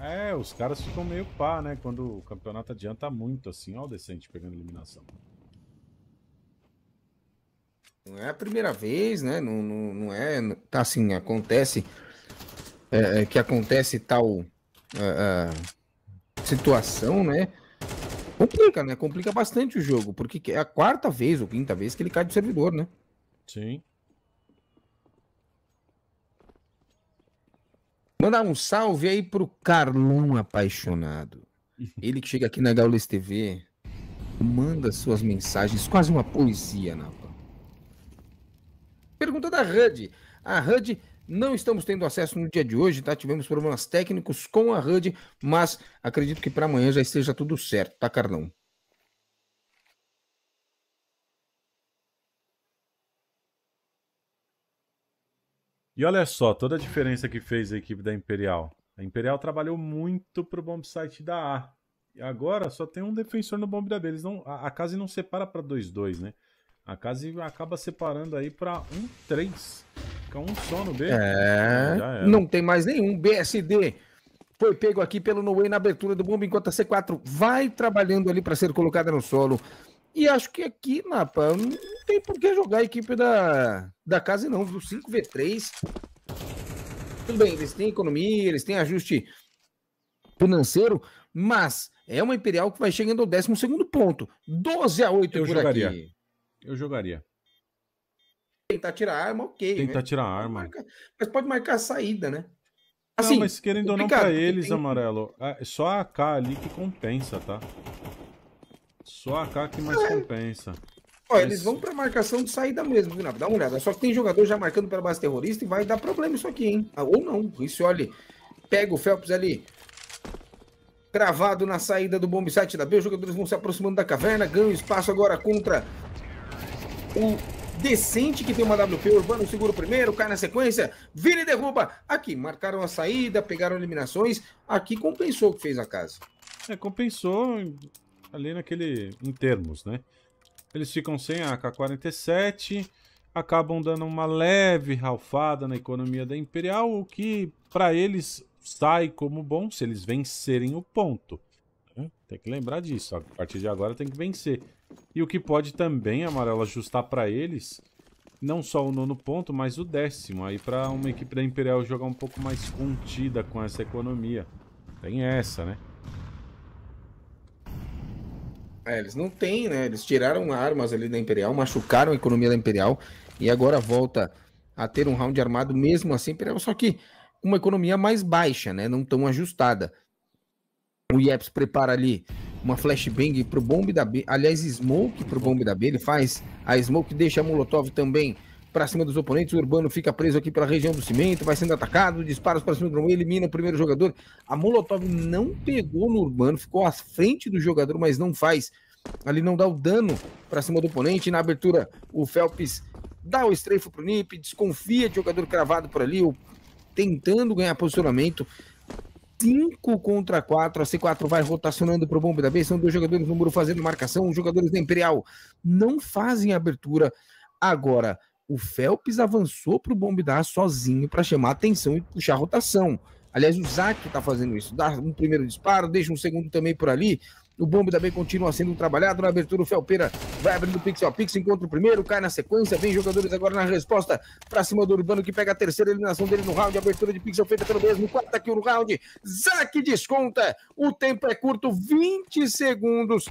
É, os caras ficam meio pá, né? Quando o campeonato adianta muito, assim. Ó, o Decente pegando eliminação. Não é a primeira vez, né? Não, não, não é. Tá assim, acontece. É, é que acontece tal a, situação, né? Complica, né? Complica bastante o jogo, porque é a quarta vez ou quinta vez que ele cai do servidor, né? Sim. Mandar um salve aí pro Carlão apaixonado. Ele que chega aqui na Gaules TV, manda suas mensagens, quase uma poesia, Napa. Pergunta da HUD. A HUD não estamos tendo acesso no dia de hoje, tá? Tivemos problemas técnicos com a HUD, mas acredito que para amanhã já esteja tudo certo, tá, Carlão? E olha só, toda a diferença que fez a equipe da Imperial. A Imperial trabalhou muito pro bomb site da A. E agora só tem um defensor no bomb da B. Eles não, a, a casa não separa para 2-2, né? A casa acaba separando aí para 1-3. Um, Fica um só no B. É. Não tem mais nenhum. BSD foi pego aqui pelo Way na abertura do bomba, enquanto a C4 vai trabalhando ali para ser colocada no solo. E acho que aqui, mapa não tem por que jogar a equipe da, da casa, não, do 5v3. Tudo bem, eles têm economia, eles têm ajuste financeiro, mas é uma Imperial que vai chegando ao 12 ponto. 12 a 8 Eu por jogaria. Aqui. Eu jogaria tentar tirar a arma, ok. Né? Tentar né? tirar a arma. mas pode marcar a saída, né? Assim, não, mas querendo ou não pra eles, tem... amarelo, é só a AK ali que compensa, tá? Só a AK que mais é. compensa. Ó, mas... eles vão pra marcação de saída mesmo, viu, Dá uma olhada. Só que tem jogador já marcando pela base terrorista e vai dar problema isso aqui, hein? Ah, ou não. Isso, olha, pega o Phelps ali. Cravado na saída do bomb site da B, os jogadores vão se aproximando da caverna, ganham espaço agora contra o decente que tem uma WP, Urbano segura o primeiro, cai na sequência, vira e derruba. Aqui, marcaram a saída, pegaram eliminações, aqui compensou o que fez a casa. É, compensou ali naquele, em termos, né? Eles ficam sem a AK-47, acabam dando uma leve ralfada na economia da Imperial, o que para eles sai como bom se eles vencerem o ponto. Né? Tem que lembrar disso, a partir de agora tem que vencer. E o que pode também, amarelo, ajustar para eles, não só o nono ponto, mas o décimo. Aí para uma equipe da Imperial jogar um pouco mais contida com essa economia. Tem essa, né? É, eles não têm, né? Eles tiraram armas ali da Imperial, machucaram a economia da Imperial e agora volta a ter um round armado mesmo assim, Imperial, só que uma economia mais baixa, né? Não tão ajustada. O Ieps prepara ali uma flashbang pro bombe da B. Aliás, smoke pro bombe da B. Ele faz a smoke, deixa a Molotov também para cima dos oponentes. O Urbano fica preso aqui pela região do cimento, vai sendo atacado, disparos para cima do urbano elimina o primeiro jogador. A Molotov não pegou no Urbano, ficou à frente do jogador, mas não faz. Ali não dá o dano para cima do oponente. Na abertura, o Felps dá o para pro Nip, desconfia de jogador cravado por ali, tentando ganhar posicionamento. 5 contra 4. A C4 vai rotacionando para o bombe da B. São dois jogadores no muro fazendo marcação. Os jogadores da Imperial não fazem abertura. Agora, o Phelps avançou para o bombe da A sozinho para chamar atenção e puxar rotação. Aliás, o Zac está fazendo isso. Dá um primeiro disparo, deixa um segundo também por ali. O bombo também continua sendo trabalhado na abertura. O Felpeira vai abrindo pixel a pixel, encontra o primeiro, cai na sequência. Vem jogadores agora na resposta pra cima do Urbano que pega a terceira eliminação dele no round. Abertura de pixel é feita pelo mesmo. Quarta aqui no round. Zac desconta. O tempo é curto, 20 segundos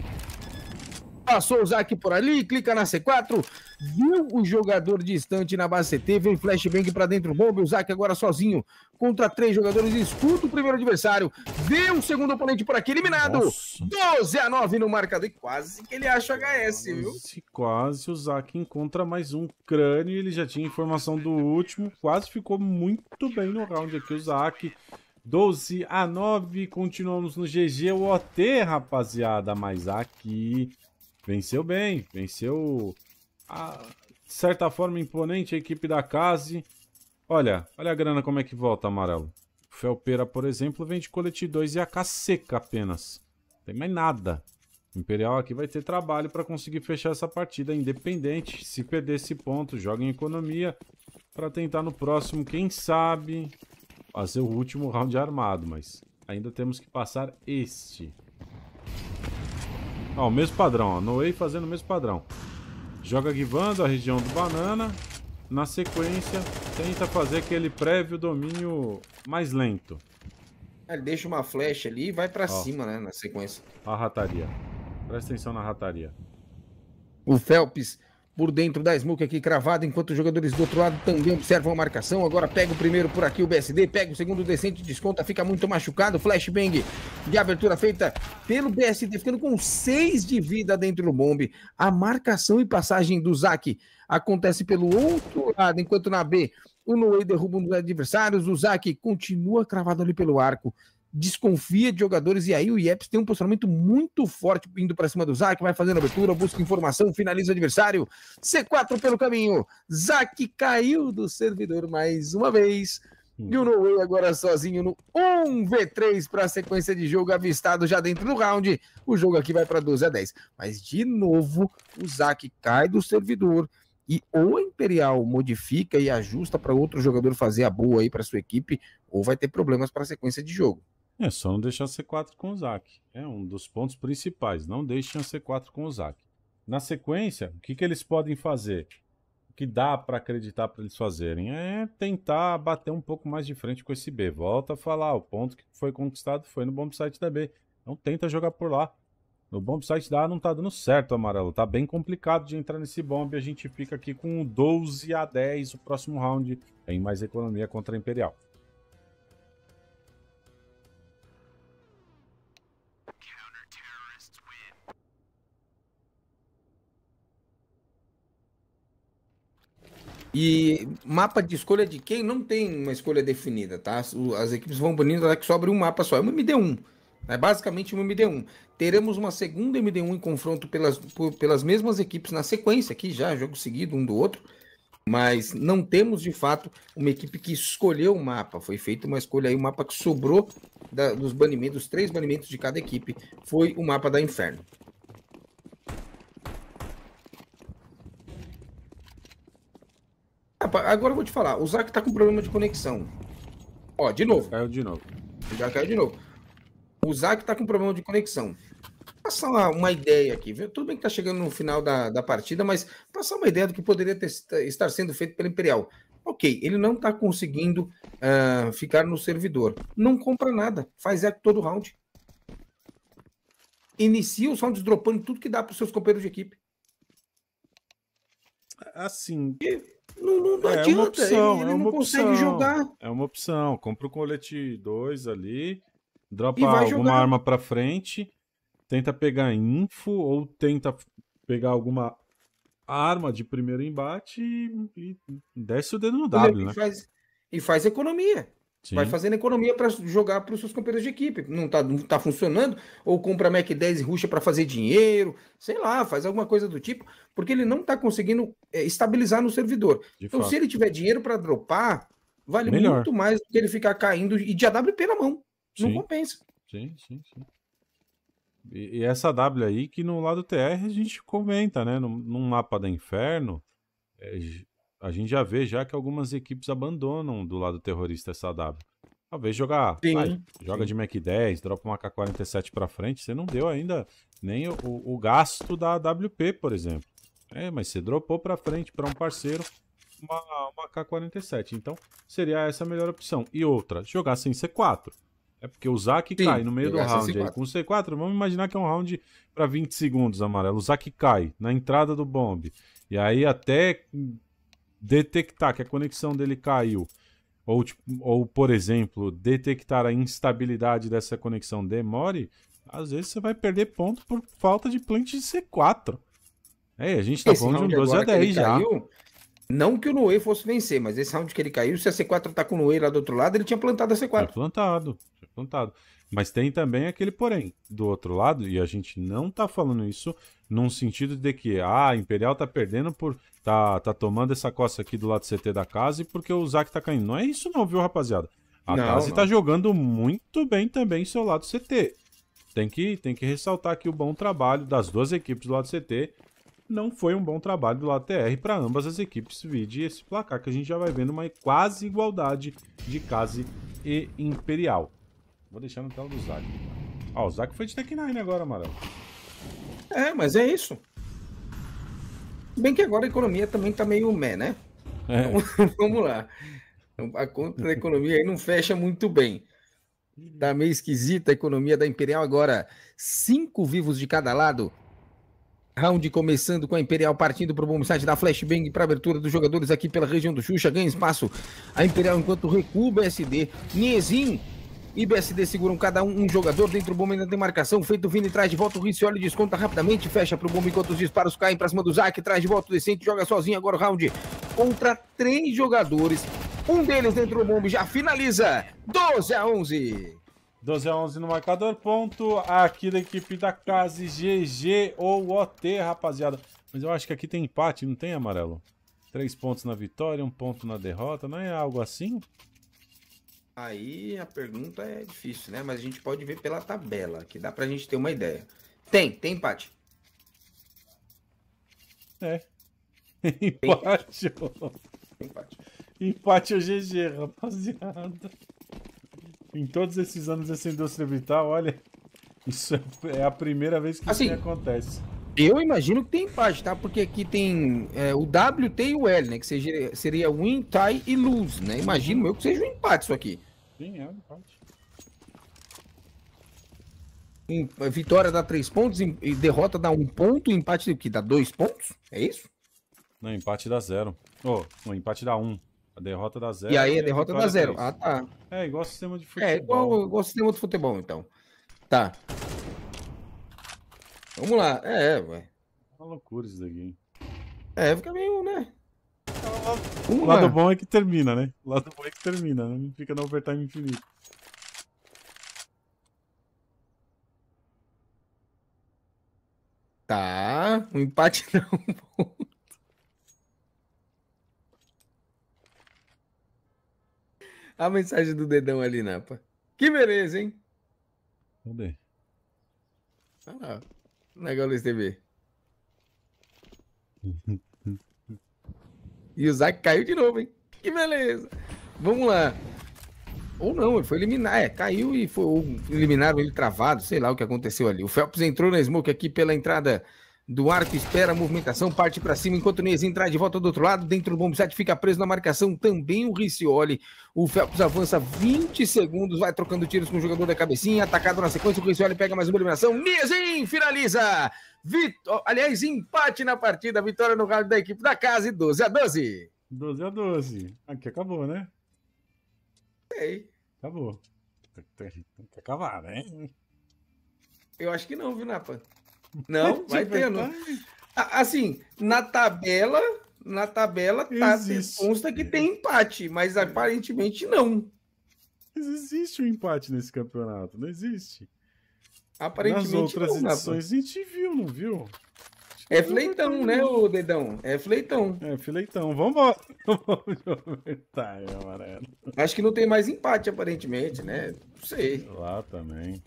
Passou o Zac por ali, clica na C4, viu o jogador distante na base CT, vem flashbang para dentro bomba. O Zac agora sozinho contra três jogadores, escuta o primeiro adversário, vê o segundo oponente por aqui, eliminado. Nossa. 12 a 9 no marcador. E quase que ele acha HS, viu? Quase, quase o Zac encontra mais um crânio. Ele já tinha informação do último, quase ficou muito bem no round aqui. O Zac 12 a 9, continuamos no GG. O OT, rapaziada, mas aqui Venceu bem, venceu a, de certa forma imponente a equipe da Case. Olha, olha a grana como é que volta, amarelo. O por exemplo, vende colete 2 e a seca apenas. Não tem mais nada. O Imperial aqui vai ter trabalho para conseguir fechar essa partida independente. Se perder esse ponto, joga em economia para tentar no próximo, quem sabe, fazer o último round armado. Mas ainda temos que passar este. Ó, o mesmo padrão, ó. Noei fazendo o mesmo padrão. Joga guivando a região do banana. Na sequência, tenta fazer aquele prévio domínio mais lento. É, ele deixa uma flecha ali e vai pra ó. cima, né? Na sequência. A rataria. Presta atenção na rataria. O Phelps por dentro da Smoke aqui cravado, enquanto os jogadores do outro lado também observam a marcação. Agora pega o primeiro por aqui, o BSD, pega o segundo decente, desconta, fica muito machucado. Flashbang de abertura feita pelo BSD, ficando com 6 de vida dentro do bombe. A marcação e passagem do Zac acontece pelo outro lado, enquanto na B o Noe derruba um dos adversários. O Zac continua cravado ali pelo arco desconfia de jogadores, e aí o Ieps tem um posicionamento muito forte, indo para cima do Zac, vai fazendo abertura, busca informação, finaliza o adversário, C4 pelo caminho, Zac caiu do servidor mais uma vez, e o Noway agora sozinho no 1v3 para a sequência de jogo avistado já dentro do round. O jogo aqui vai para 12 a 10. Mas de novo, o Zac cai do servidor e ou a Imperial modifica e ajusta para outro jogador fazer a boa aí para sua equipe, ou vai ter problemas para a sequência de jogo. É só não deixar C4 com o Zac. É um dos pontos principais. Não deixem a C4 com o Zac. Na sequência, o que, que eles podem fazer? O que dá para acreditar para eles fazerem? É tentar bater um pouco mais de frente com esse B. Volta a falar, o ponto que foi conquistado foi no bomb site da B. Então tenta jogar por lá. No bomb site da A não tá dando certo, amarelo. Tá bem complicado de entrar nesse bomb. A gente fica aqui com 12 a 10 o próximo round em mais economia contra a Imperial. E mapa de escolha de quem não tem uma escolha definida, tá? As equipes vão banindo até que sobra um mapa só. É uma MD1. É né? basicamente uma MD1. Teremos uma segunda MD1 em confronto pelas, por, pelas mesmas equipes na sequência, aqui já, jogo seguido um do outro. Mas não temos de fato uma equipe que escolheu o mapa. Foi feita uma escolha aí, o um mapa que sobrou da, dos banimentos, três banimentos de cada equipe, foi o mapa da Inferno. Rapaz, agora eu vou te falar. O Zac tá com problema de conexão. Ó, de novo. Caiu de novo. Já caiu de novo. O Zac tá com problema de conexão. Passar uma, uma ideia aqui, viu? Tudo bem que tá chegando no final da, da partida, mas passar uma ideia do que poderia ter, estar sendo feito pela Imperial. Ok, ele não tá conseguindo uh, ficar no servidor. Não compra nada. Faz eco todo round. Inicia os rounds dropando tudo que dá para os seus companheiros de equipe. Assim. E não, não, não é adianta, é uma opção, ele, é não opção, consegue jogar. É uma opção, compra o colete 2 ali, dropa alguma jogar. arma pra frente, tenta pegar info ou tenta pegar alguma arma de primeiro embate e, e desce o dedo no W, né? Faz, e faz economia. Sim. Vai fazendo economia para jogar para os seus companheiros de equipe. Não está não tá funcionando, ou compra Mac 10 e ruxa para fazer dinheiro, sei lá, faz alguma coisa do tipo, porque ele não está conseguindo é, estabilizar no servidor. De então, fato. se ele tiver dinheiro para dropar, vale Melhor. muito mais do que ele ficar caindo e de AWP na mão. Sim. Não compensa. Sim, sim, sim. E, e, essa W aí, que no lado TR a gente comenta, né? Num, mapa da Inferno, é, a gente já vê já que algumas equipes abandonam do lado terrorista essa W. Talvez jogar, sim, vai, sim. joga de Mac 10, dropa uma K47 para frente, você não deu ainda nem o, o gasto da WP, por exemplo. É, mas você dropou para frente para um parceiro uma, uma K47. Então, seria essa a melhor opção. E outra, jogar sem C4. É porque o Zac cai no meio do round com o aí com C4. Vamos imaginar que é um round para 20 segundos, amarelo. O Zac cai na entrada do bomb. E aí até detectar que a conexão dele caiu, ou, tipo, ou por exemplo, detectar a instabilidade dessa conexão demore, às vezes você vai perder ponto por falta de plant de C4. É, a gente tá falando de um 12 a 10 já. Caiu, não que o Noe fosse vencer, mas esse round que ele caiu, se a C4 tá com o Noe lá do outro lado, ele tinha plantado a C4. Tinha plantado, tinha plantado. Mas tem também aquele porém do outro lado, e a gente não tá falando isso num sentido de que ah, a Imperial tá perdendo por tá tá tomando essa costa aqui do lado CT da casa e porque o Zac tá caindo. Não é isso não, viu, rapaziada? A casa tá jogando muito bem também seu lado CT. Tem que tem que ressaltar aqui o bom trabalho das duas equipes do lado CT. Não foi um bom trabalho do lado TR para ambas as equipes, vide esse placar que a gente já vai vendo uma quase igualdade de Case e Imperial. Vou deixar no tela do Zac. Ah, o Zac foi de Tech Nine agora, Amaral. É, mas é isso. Bem que agora a economia também tá meio meh, né? É. Então, vamos lá. A conta da economia aí não fecha muito bem. Tá meio esquisita a economia da Imperial agora. Cinco vivos de cada lado. Round começando com a Imperial partindo para o bom site da Flashbang para abertura dos jogadores aqui pela região do Xuxa. Ganha espaço a Imperial enquanto recua o BSD. Niezin IBSD seguram cada um um jogador dentro do bomba ainda demarcação. marcação. Feito Vini traz de volta o e desconta rapidamente, fecha pro bom enquanto os disparos caem pra cima do Zac, traz de volta o Decente, joga sozinho agora o round contra três jogadores. Um deles dentro do bom já finaliza 12 a 11. 12 a 11 no marcador, ponto aqui da equipe da Case GG ou OT, rapaziada. Mas eu acho que aqui tem empate, não tem, Amarelo? Três pontos na vitória, um ponto na derrota, não é algo assim? Aí a pergunta é difícil, né? Mas a gente pode ver pela tabela, que dá pra gente ter uma ideia. Tem, tem empate. É. Empate. Empate. Empate é ou GG, rapaziada. Em todos esses anos essa indústria é vital, olha, isso é, é a primeira vez que assim, isso acontece. Eu imagino que tem empate, tá? Porque aqui tem é, o W, T e o L, né? Que seria win, tie e lose, né? Imagino eu que seja um empate isso aqui. Sim, é um empate. Em, vitória dá três pontos e derrota dá um ponto, empate que dá dois pontos? É isso? Não, empate dá zero. Oh, o empate dá um. A derrota dá zero. E aí a derrota a dá é zero. Ah, tá. É igual sistema de futebol. É igual, igual sistema de futebol, então. Tá. Vamos lá. É, é, Uma loucura isso daqui. É, fica meio, né? Uma. O lado bom é que termina, né? O lado bom é que termina, né? Fica no overtime infinito. Tá, um empate não ponto. A mensagem do dedão ali, Napa. Que beleza, hein? Cadê? Ah, legal esse TV. E o Zac caiu de novo, hein? Que beleza. Vamos lá. Ou não, ele foi eliminar. É, caiu e foi, ou eliminaram ele travado, sei lá o que aconteceu ali. O Phelps entrou na smoke aqui pela entrada do arco, espera a movimentação, parte para cima, enquanto o Nezinho traz de volta do outro lado, dentro do bomb fica preso na marcação também o Riccioli. O Phelps avança 20 segundos, vai trocando tiros com o jogador da cabecinha, atacado na sequência, o Riccioli pega mais uma eliminação, Nezinho finaliza! aliás, empate na partida, vitória no rádio da equipe da casa e 12 a 12. 12 a 12. Aqui acabou, né? Sei. Acabou. Tem que acabar, né? Eu acho que não, viu, Napa? Não, vai tendo. Assim, na tabela, na tabela tá, consta que tem empate, mas aparentemente não. Mas existe um empate nesse campeonato, não existe. Aparentemente. Nas outras não, edições a gente viu, não viu? É fleitão, né, o dedão? É fleitão. É fleitão. Vambora. amarelo. Acho que não tem mais empate, aparentemente, né? Não sei. Lá também.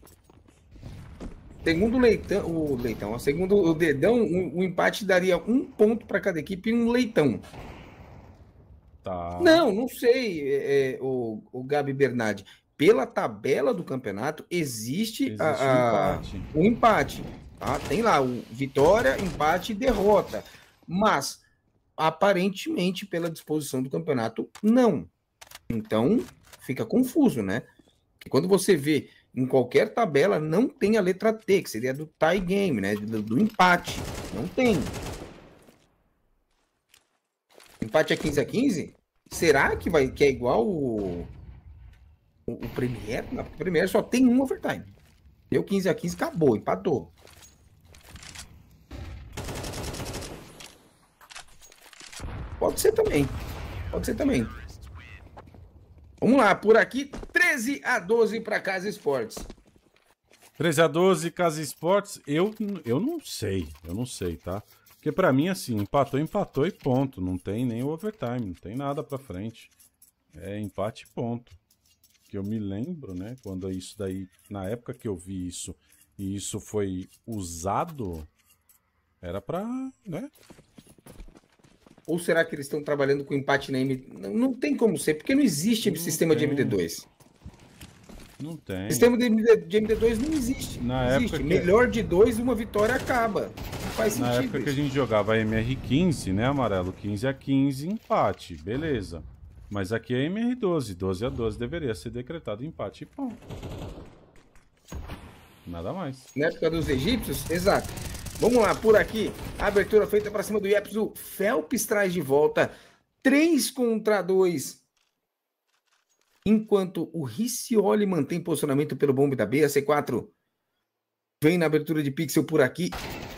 Segundo o Leitão, o Leitão, segundo o Dedão, o, o empate daria um ponto para cada equipe e um Leitão. Tá. Não, não sei, é, é o, o Gabi Bernardi pela tabela do campeonato, existe, existe a, empate. Um empate tá? Tem lá o vitória, empate e derrota. Mas, aparentemente, pela disposição do campeonato, não. Então, fica confuso, né? Porque quando você vê em qualquer tabela, não tem a letra T, que seria do tie game, né? Do, do empate. Não tem. Empate é 15 a 15? Será que, vai, que é igual o. O, Premier, não, o Premier só tem um overtime. Deu 15 a 15, acabou, empatou. Pode ser também. Pode ser também. Vamos lá, por aqui, 13 a 12 para Casa Esportes. 13 a 12 Casa Esportes, eu, eu não sei, eu não sei, tá? Porque para mim, assim, empatou, empatou e ponto. Não tem nem o overtime, não tem nada para frente. É empate e ponto que eu me lembro, né? Quando isso daí, na época que eu vi isso e isso foi usado, era pra, né? Ou será que eles estão trabalhando com empate na MD? Não, não tem como ser, porque não existe não sistema tem. de MD2. Não tem. Sistema de, MD, 2 não existe. Na não época existe. Que... Melhor de dois, uma vitória acaba. Não faz sentido. Na época isso. que a gente jogava MR15, né, amarelo? 15 a 15, empate. Beleza. Mas aqui é MR12. 12 a 12 deveria ser decretado empate e pão. Nada mais. Na época dos egípcios? Exato. Vamos lá, por aqui. Abertura feita para cima do Ieps. O Phelps traz de volta. 3 contra 2. Enquanto o Riccioli mantém posicionamento pelo bombe da B, a C4 vem na abertura de pixel por aqui,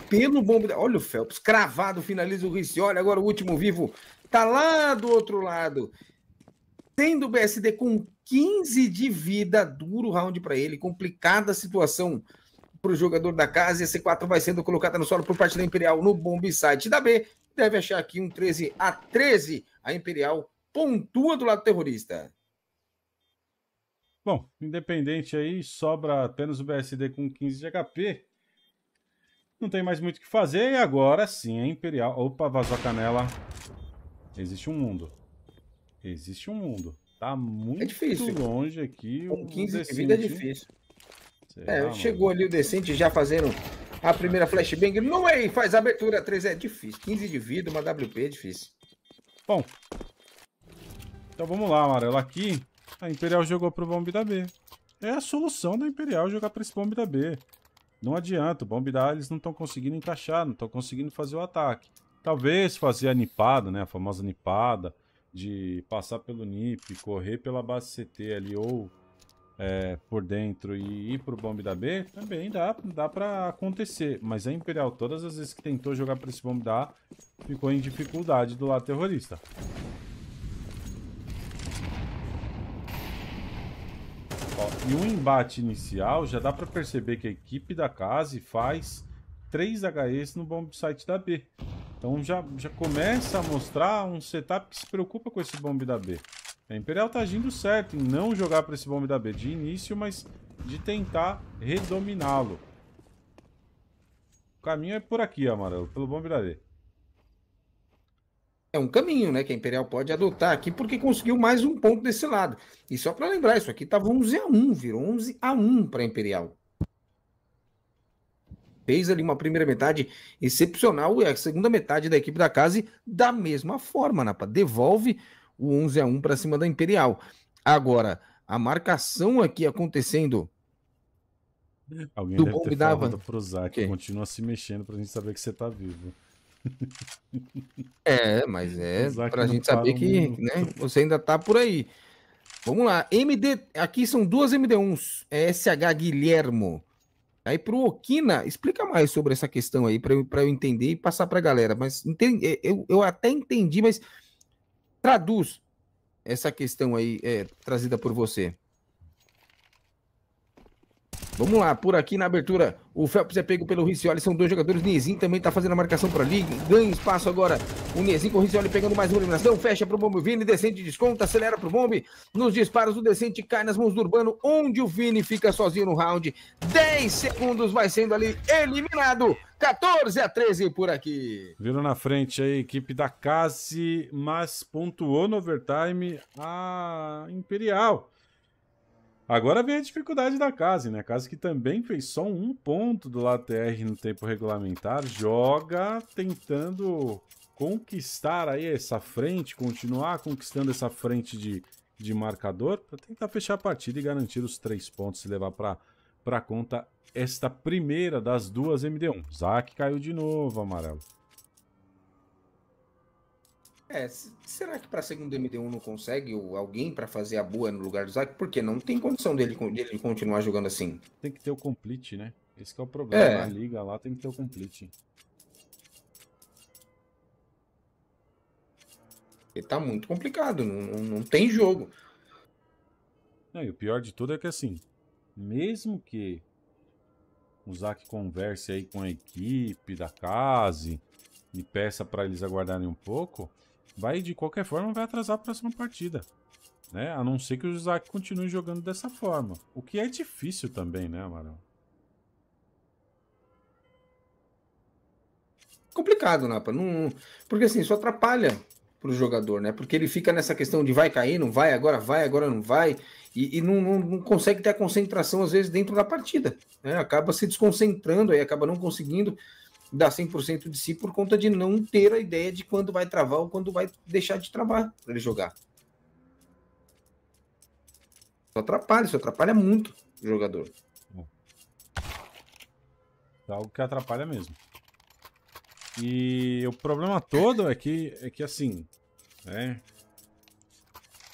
pelo bombe da... Olha o Phelps, cravado, finaliza o Riccioli, agora o último vivo tá lá do outro lado. Tendo o BSD com 15 de vida, duro round para ele, complicada situação para o jogador da casa. E a C4 vai sendo colocada no solo por parte da Imperial no bomb site da B. Deve achar aqui um 13 a 13. A Imperial pontua do lado terrorista. Bom, independente aí, sobra apenas o BSD com 15 de HP. Não tem mais muito o que fazer e agora sim a Imperial... Opa, vazou a canela. Existe um mundo. Existe um mundo. Tá é muito é difícil. longe aqui. Com um 15 de vida é difícil. Será, é, chegou ali o Decente já fazendo a primeira flashbang. Luei faz a abertura 3. É difícil. 15 de vida, uma WP é difícil. Bom. Então vamos lá, amarelo. Aqui a Imperial jogou pro bomb da B. É a solução da Imperial jogar pra esse bomb da B. Não adianta. O bomb da A eles não estão conseguindo encaixar, não estão conseguindo fazer o ataque. Talvez fazer a nipada, né? A famosa nipada de passar pelo NIP, correr pela base CT ali ou é, por dentro e ir pro bombe da B, também dá, dá para acontecer. Mas a Imperial, todas as vezes que tentou jogar para esse bombe da A, ficou em dificuldade do lado terrorista. Ó, e o um embate inicial, já dá para perceber que a equipe da Case faz 3 HS no bombe site da B. Então já, já começa a mostrar um setup que se preocupa com esse bombe da B. A Imperial tá agindo certo em não jogar para esse bombe da B de início, mas de tentar redominá-lo. O caminho é por aqui, Amarelo, pelo bombe da B. É um caminho né, que a Imperial pode adotar aqui, porque conseguiu mais um ponto desse lado. E só para lembrar, isso aqui estava 11 a 1, virou 11 a 1 para a Imperial fez ali uma primeira metade excepcional e a segunda metade da equipe da casa da mesma forma, Napa. Devolve o 11 a 1 para cima da Imperial. Agora, a marcação aqui acontecendo. Alguém do deve ter falado pro Zac, continua se mexendo para a gente saber que você está vivo. É, mas é para a gente saber que né, você ainda está por aí. Vamos lá, MD, aqui são duas MD1s, é SH Guilhermo. Aí para o Okina, explica mais sobre essa questão aí, para eu, eu, entender e passar para a galera. Mas entendi, é, eu, eu até entendi, mas traduz essa questão aí é, trazida por você. Vamos lá, por aqui na abertura, o Phelps é pego pelo Riccioli, são dois jogadores, Nezin também tá fazendo a marcação por ali, ganha espaço agora, o Nezin com o Riccioli pegando mais uma eliminação, fecha pro Bombe, Vini, Decente desconta, acelera pro Bombe, nos disparos o descente cai nas mãos do Urbano, onde o Vini fica sozinho no round, 10 segundos vai sendo ali eliminado, 14 a 13 por aqui. virou na frente aí a equipe da Case, mas pontuou no overtime a Imperial. Agora vem a dificuldade da casa, né? A casa que também fez só um ponto do lateral no tempo regulamentar, joga tentando conquistar aí essa frente, continuar conquistando essa frente de, de marcador para tentar fechar a partida e garantir os três pontos e levar para conta esta primeira das duas MD1. Zac caiu de novo, amarelo. É, será que para segundo MD1 não consegue ou alguém para fazer a boa no lugar do Zac? Porque não tem condição dele, dele continuar jogando assim. Tem que ter o complete, né? Esse é o problema é. liga lá, tem que ter o complete. Porque tá muito complicado, não, não, não tem jogo. Não, e o pior de tudo é que assim, mesmo que o Zac converse aí com a equipe da casa e peça para eles aguardarem um pouco, vai de qualquer forma vai atrasar a próxima partida. Né? A não ser que o Isaac continue jogando dessa forma. O que é difícil também, né, Amaral? Complicado, Napa. Não... Porque assim, isso atrapalha para o jogador, né? Porque ele fica nessa questão de vai cair, não vai, agora vai, agora não vai, e, e não, não, não, consegue ter a concentração, às vezes, dentro da partida, né? Acaba se desconcentrando aí, acaba não conseguindo dá 100% de si por conta de não ter a ideia de quando vai travar ou quando vai deixar de travar para ele jogar. Isso atrapalha, isso atrapalha muito o jogador. É algo que atrapalha mesmo. E o problema todo é que, é que assim, né?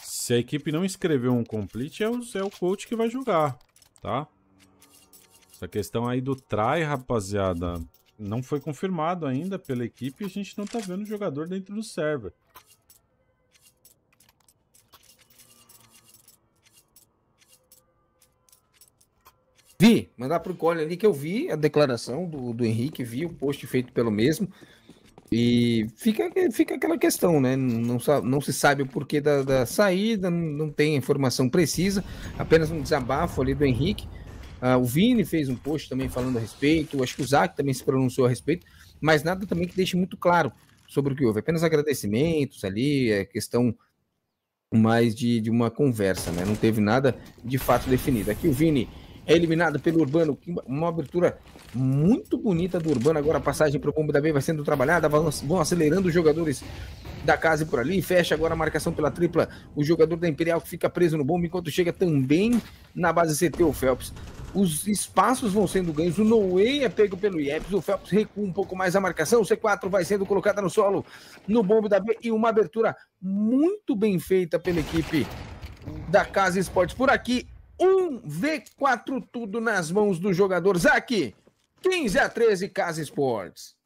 Se a equipe não escreveu um complete, é o, é o coach que vai julgar, tá? Essa questão aí do try, rapaziada, não foi confirmado ainda pela equipe e a gente não está vendo o jogador dentro do server. Vi, mandar pro Cole ali que eu vi a declaração do, do Henrique, vi o post feito pelo mesmo. E fica, fica aquela questão, né? Não, não se sabe o porquê da, da saída, não tem informação precisa, apenas um desabafo ali do Henrique. Uh, o Vini fez um post também falando a respeito, acho que o Zac também se pronunciou a respeito, mas nada também que deixe muito claro sobre o que houve. Apenas agradecimentos ali, é questão mais de, de uma conversa, né? Não teve nada de fato definido. Aqui o Vini é eliminado pelo Urbano. Uma abertura muito bonita do Urbano. Agora a passagem para o Bombe da B vai sendo trabalhada. Vão acelerando os jogadores da casa por ali. Fecha agora a marcação pela tripla. O jogador da Imperial que fica preso no bombe enquanto chega também na base CT o Phelps. Os espaços vão sendo ganhos. O Noé é pego pelo Ieps. O Phelps recua um pouco mais a marcação. O C4 vai sendo colocada no solo no bombe da B. E uma abertura muito bem feita pela equipe da Casa Esportes. Por aqui, um V4 tudo nas mãos do jogador. Zaque, 15 a 13, Casa Esportes.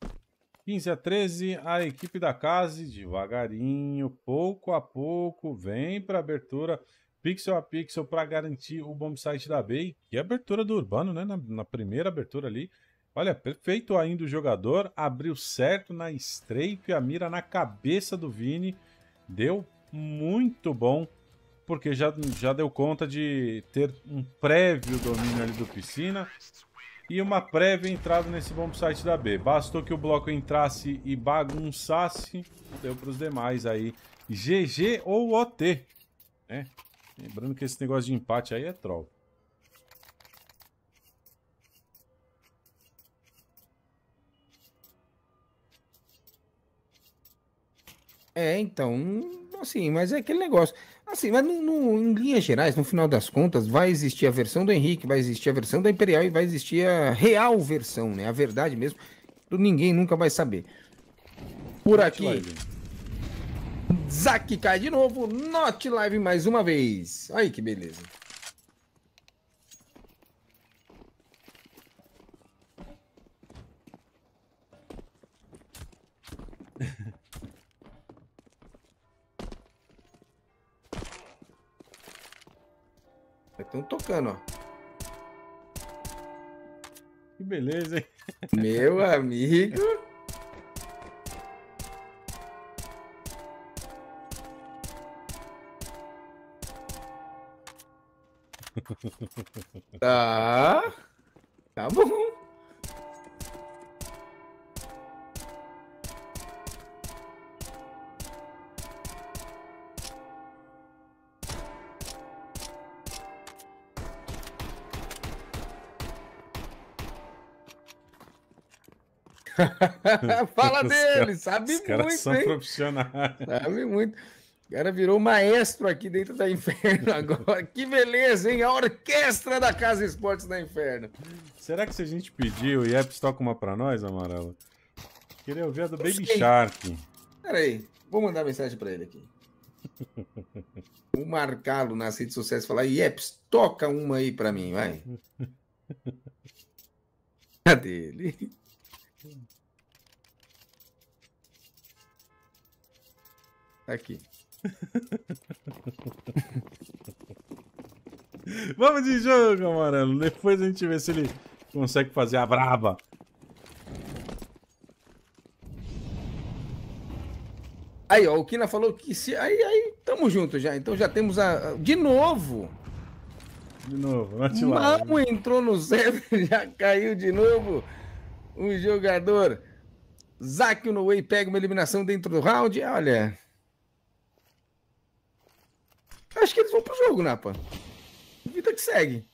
15 a 13, a equipe da Casa, devagarinho, pouco a pouco, vem para abertura, pixel a pixel, para garantir o bom site da Bay. E abertura do Urbano, né? Na, na, primeira abertura ali. Olha, perfeito ainda o jogador, abriu certo na straight, a mira na cabeça do Vini, deu muito bom porque já, já deu conta de ter um prévio domínio ali do piscina e uma prévia entrada nesse bom site da B. Bastou que o bloco entrasse e bagunçasse, deu para os demais aí. GG ou OT, né? Lembrando que esse negócio de empate aí é troll. É, então, assim, mas é aquele negócio. Assim, mas no, no, em linhas gerais, no final das contas, vai existir a versão do Henrique, vai existir a versão da Imperial e vai existir a real versão, né? A verdade mesmo, ninguém nunca vai saber. Por Not aqui, live. Zac cai de novo, Not Live mais uma vez. Aí que beleza. Vai ter um tocando, ó. Que beleza, hein? Meu amigo. tá. Fala dele, sabe os muito, são hein? profissionais. Sabe muito. O cara virou maestro aqui dentro da Inferno agora. que beleza, hein? A orquestra da Casa Esportes da Inferno. Será que se a gente pedir, o Yeps toca uma pra nós, Amarelo? Queria ouvir a do Baby shark Shark. Peraí, vou mandar mensagem pra ele aqui. Vou marcá-lo nas redes sociais e falar: Yeps, toca uma aí pra mim, vai. Cadê ele? Aqui. Vamos de jogo, Amarelo. Depois a gente vê se ele consegue fazer a braba. Aí, ó, o Kina falou que se. Aí, aí, tamo junto já. Então já temos a. De novo! De novo, vamos Mamo né? entrou no zero já caiu de novo o jogador. Zaque no Way pega uma eliminação dentro do round. Olha, Acho que eles vão pro jogo, Napa. Né, Vida que segue.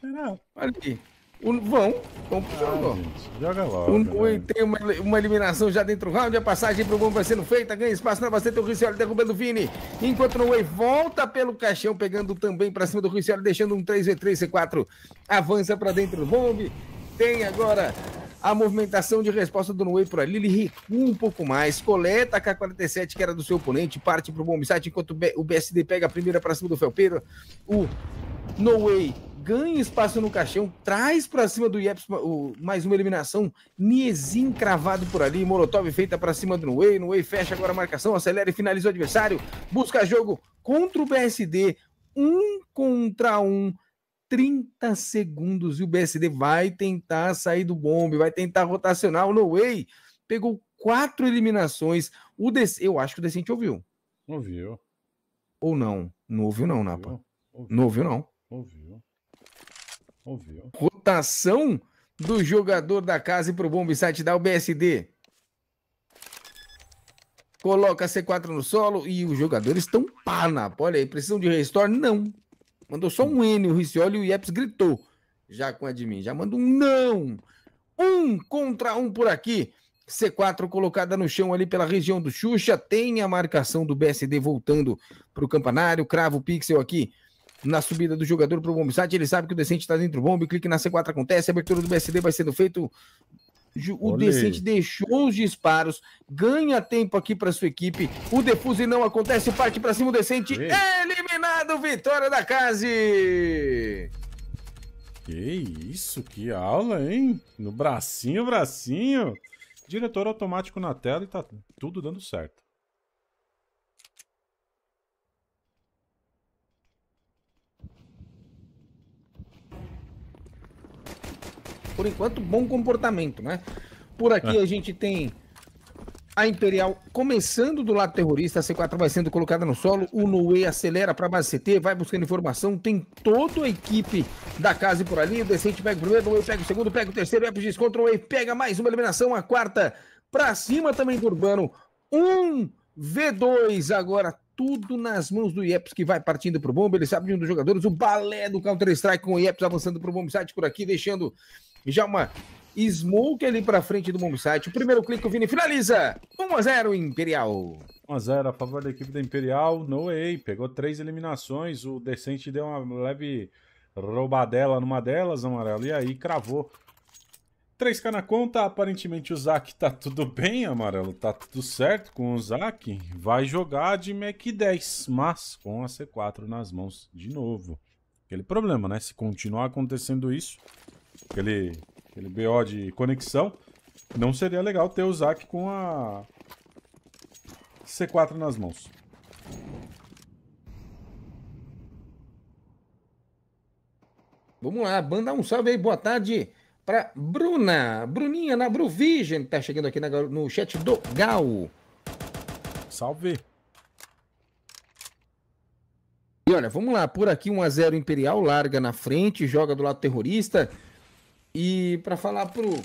Será? Olha aqui. O, vão, vão pro jogo. Ah, gente, joga logo. Um, o, né? tem uma, uma, eliminação já dentro do round, a passagem pro bom vai sendo feita, ganha espaço na bastante, o Riccioli derrubando o Vini. Enquanto o Way volta pelo caixão, pegando também pra cima do Riccioli, deixando um 3v3, C4. Avança pra dentro do bombe. Tem agora a movimentação de resposta do Noe por ali, ele recua um pouco mais, coleta a K47 que era do seu oponente, parte para o bomb site, enquanto o BSD pega a primeira para cima do Felpeiro, o Noe ganha espaço no caixão, traz para cima do Yeps mais uma eliminação, Niezin cravado por ali, Molotov feita para cima do Noe, Noe fecha agora a marcação, acelera e finaliza o adversário, busca jogo contra o BSD, um contra um, 30 segundos e o BSD vai tentar sair do bombe, vai tentar rotacionar. O No Way pegou quatro eliminações. O Dec... Eu acho que o Decente ouviu. Ouviu. Ou não? Não ouviu, não, ouviu. Napa. Ouviu. Não ouviu, não. Ouviu. Ouviu. Rotação do jogador da casa e pro bombe site dá o BSD. Coloca C4 no solo e os jogadores estão pá, Napa. Olha aí, precisam de restore? Não. Mandou só um N o Riccioli e o Ieps gritou já com o admin. Já manda um não! Um contra um por aqui. C4 colocada no chão ali pela região do Xuxa. Tem a marcação do BSD voltando para o campanário. Cravo pixel aqui na subida do jogador para o bomb Ele sabe que o decente está dentro do bombe. Clique na C4 acontece. A abertura do BSD vai sendo feito o Decente deixou os disparos, ganha tempo aqui para sua equipe. O defuse não acontece, parte para cima o Decente. Eliminado, vitória da Case. Que isso, que aula, hein? No bracinho, bracinho. Diretor automático na tela e tá tudo dando certo. por enquanto, bom comportamento, né? Por aqui é. a gente tem a Imperial começando do lado terrorista, a C4 vai sendo colocada no solo, o Noe acelera para a base CT, vai buscando informação, tem toda a equipe da casa por ali, o Decente pega o primeiro, o Noe pega o segundo, pega o terceiro, o Epigis contra o Noe, pega mais uma eliminação, a quarta para cima também do Urbano, um V2 agora tudo nas mãos do Ieps que vai partindo para o bomba. Ele sabe de um dos jogadores, o balé do Counter-Strike com o Ieps avançando o bomb site por aqui, deixando já uma smoke ali para frente do Bombsite. O primeiro clique, o Vini finaliza. 1x0 Imperial. 1x0 a favor da equipe da Imperial. No way. Pegou três eliminações. O Decente deu uma leve roubadela numa delas, amarelo. E aí cravou 3k na conta, aparentemente o Zac tá tudo bem, amarelo, tá tudo certo com o Zac. Vai jogar de Mac 10, mas com a C4 nas mãos de novo. Aquele problema, né? Se continuar acontecendo isso, aquele, aquele BO de conexão, não seria legal ter o Zac com a C4 nas mãos. Vamos lá, banda um salve aí, boa tarde para Bruna, Bruninha na Bruvision, tá chegando aqui na, no chat do Gal. Salve. E olha, vamos lá, por aqui 1 a 0 Imperial, larga na frente, joga do lado terrorista. E para falar pro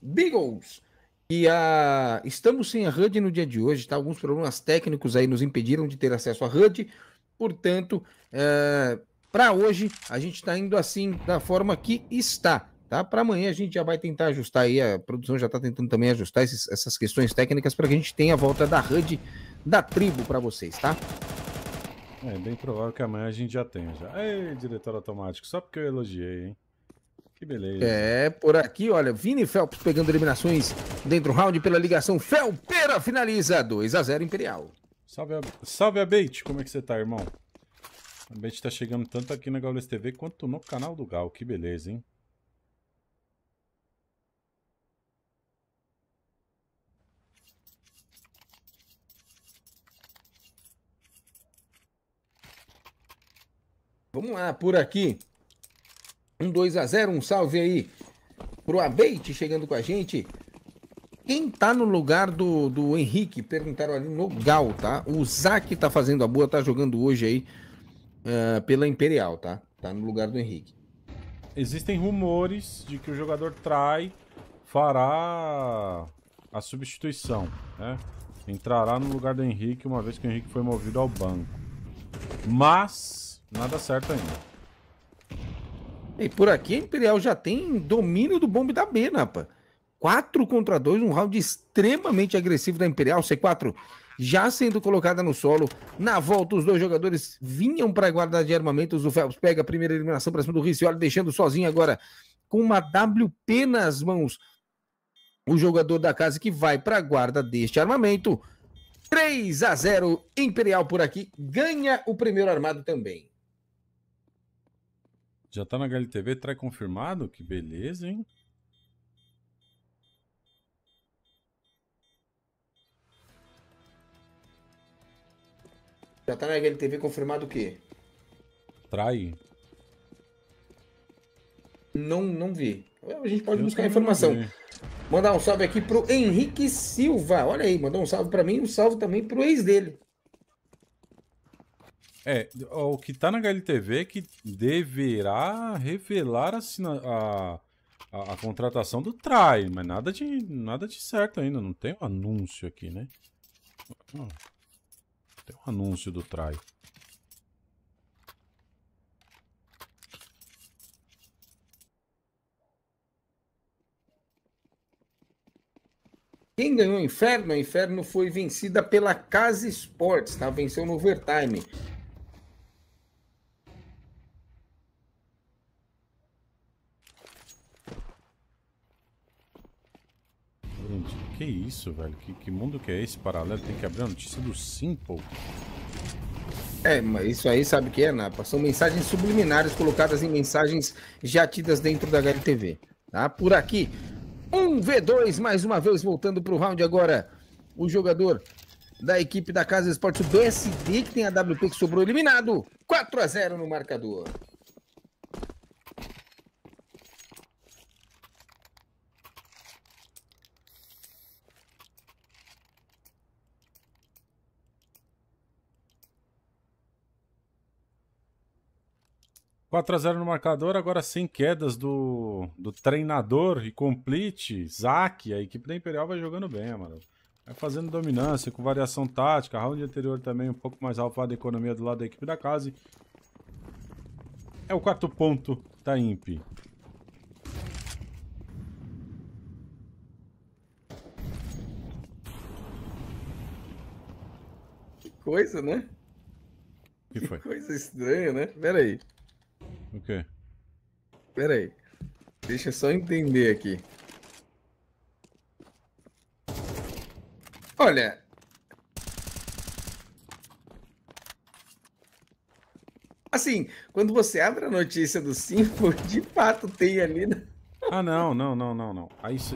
Beagles. E a... Ah, estamos sem a HUD no dia de hoje, tá? Alguns problemas técnicos aí nos impediram de ter acesso à HUD. Portanto, é... Eh, para hoje a gente está indo assim da forma que está, tá? Para amanhã a gente já vai tentar ajustar aí, a produção já está tentando também ajustar esses, essas questões técnicas para que a gente tenha a volta da HUD da tribo para vocês, tá? É bem provável que amanhã a gente já tenha já. Ei, diretor automático, só porque eu elogiei, hein? Que beleza. É, por aqui, olha, Vini Felps pegando eliminações dentro do round pela ligação. Felpera finaliza 2 a 0 Imperial. Salve, a... Salve, Abate. Como é que você tá, irmão? A Abate tá chegando tanto aqui na Gaules TV quanto no canal do Gal. Que beleza, hein? Vamos lá, por aqui. Um 2 a 0 um salve aí pro Abeite chegando com a gente. Quem tá no lugar do, do Henrique? Perguntaram ali no Gal, tá? O Zac tá fazendo a boa, tá jogando hoje aí uh, pela Imperial, tá? Tá no lugar do Henrique. Existem rumores de que o jogador Trai fará a substituição, né? Entrará no lugar do Henrique, uma vez que o Henrique foi movido ao banco. Mas, nada certo ainda. E por aqui a Imperial já tem domínio do bombe da B, Napa. 4 contra 2, um round extremamente agressivo da Imperial, C4 já sendo colocada no solo. Na volta, os dois jogadores vinham para guarda de armamentos. O Phelps pega a primeira eliminação para cima do Riccioli, deixando sozinho agora com uma WP nas mãos. O jogador da casa que vai para a guarda deste armamento. 3 a 0 Imperial por aqui, ganha o primeiro armado também. Já tá na HLTV, trai confirmado? Que beleza, hein? Já tá na HLTV confirmado o quê? Trai. Não, não vi. A gente pode Eu buscar informação. Mandar um salve aqui pro Henrique Silva. Olha aí, mandou um salve para mim, e um salve também pro ex dele. É, o que tá na HLTV é que deverá revelar a, a, a, a contratação do Trai, mas nada de, nada de certo ainda, não tem um anúncio aqui, né? Não, hum, tem um anúncio do Trai. Quem ganhou o Inferno? O Inferno foi vencida pela Casa Esportes, tá? Venceu no overtime. Que isso, velho? Que, que mundo que é esse paralelo? Tem que abrir a notícia do Simple. É, mas isso aí sabe o que é, Napa? Né? São mensagens subliminares colocadas em mensagens já tidas dentro da HLTV. Tá? Por aqui, 1v2, mais uma vez, voltando para o round agora. O jogador da equipe da Casa Esporte, o BSD, que tem a WP que sobrou eliminado. 4 a 0 no marcador. 4x0 no marcador, agora sem quedas do, do treinador e complete, Zac, a equipe da Imperial vai jogando bem, mano. Vai fazendo dominância, com variação tática, a round anterior também um pouco mais alfada a economia do lado da equipe da casa. É o quarto ponto da Imp. Que coisa, né? Que, que coisa estranha, né? Pera aí. O quê? Pera aí. Deixa eu só entender aqui. Olha. Assim, quando você abre a notícia do 5, de fato tem ali. Né? Ah, não, não, não, não, não.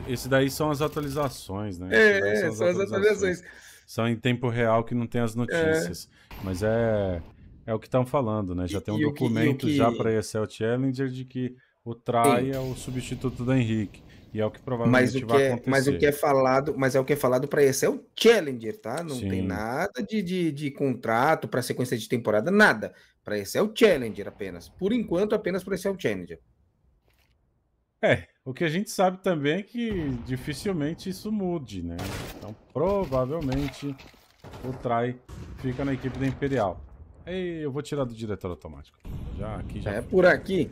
esse daí são as atualizações, né? É, são, as, são atualizações. as atualizações. São em tempo real que não tem as notícias. É. Mas é. É o que estão falando, né? Já e, tem um documento que, que... já para ESL Challenger de que o Trai é o substituto do Henrique. E é o que provavelmente o que vai é, acontecer. Mas o que é falado, mas é o que é falado para a ESL Challenger, tá? Não Sim. tem nada de, de, de contrato para sequência de temporada, nada. Para a ESL Challenger apenas. Por enquanto, apenas para a ESL Challenger. É, o que a gente sabe também é que dificilmente isso mude, né? Então, provavelmente o Trai fica na equipe da Imperial. Ei, eu vou tirar do diretor automático. Já aqui já. É por aqui.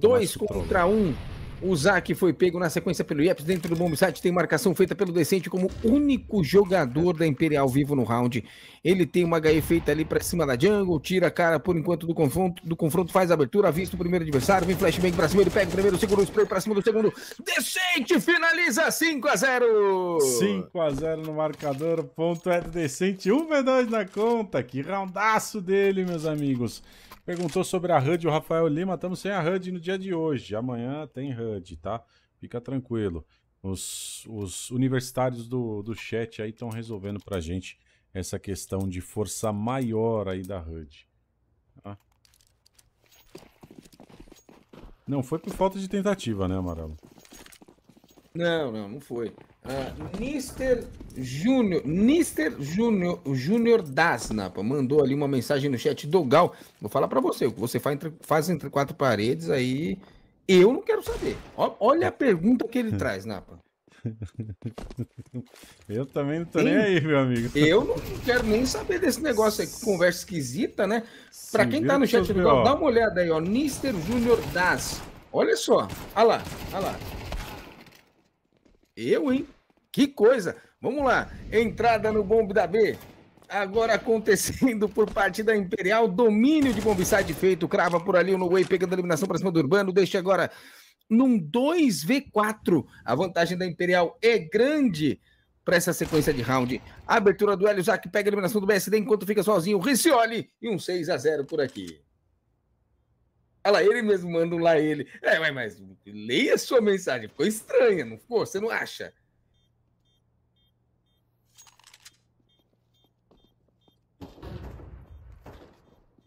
Dois contra um. O Zac foi pego na sequência pelo Ieps dentro do bomb site. Tem marcação feita pelo Decente como único jogador da Imperial vivo no round. Ele tem uma HE feita ali para cima da jungle, tira a cara por enquanto do confronto, do confronto faz a abertura, avista o primeiro adversário, vem flashbang para cima, ele pega o primeiro, segura o spray para cima do segundo. Decente finaliza 5 a 0. 5 a 0 no marcador. Ponto é do Decente, 1 v 2 na conta. Que roundaço dele, meus amigos. Perguntou sobre a HUD, o Rafael Lima. Estamos sem a HUD no dia de hoje. Amanhã tem HUD, tá? Fica tranquilo. Os, os universitários do, do chat aí estão resolvendo pra gente essa questão de força maior aí da HUD. Tá? Não foi por falta de tentativa, né, Amarelo? Não, não, não foi. É. Mr. Júnior, Nister Júnior, Júnior Dasnapa mandou ali uma mensagem no chat do Gal. Vou falar para você, o que você faz entre, faz entre quatro paredes aí, eu não quero saber. olha a pergunta que ele traz, Napa. Eu também não tô Sim. nem aí, meu amigo. Eu não quero nem saber desse negócio aí, conversa esquisita, né? Pra quem tá no chat do Gal, dá uma olhada aí, ó. Mr. Júnior Das. Olha só. Olha lá, olha lá. Eu, hein? Que coisa! Vamos lá, entrada no bombe da B. Agora acontecendo por partida Imperial, domínio de bombicide feito, crava por ali o no way pegando a eliminação para cima do Urbano, deixa agora num 2v4. A vantagem da Imperial é grande para essa sequência de round. Abertura do já que pega a eliminação do BSD enquanto fica sozinho, Riccioli e um 6 a 0 por aqui. Olha lá, ele mesmo manda um lá ele. É, mas, mas leia sua mensagem, ficou estranha, não ficou? Você não acha?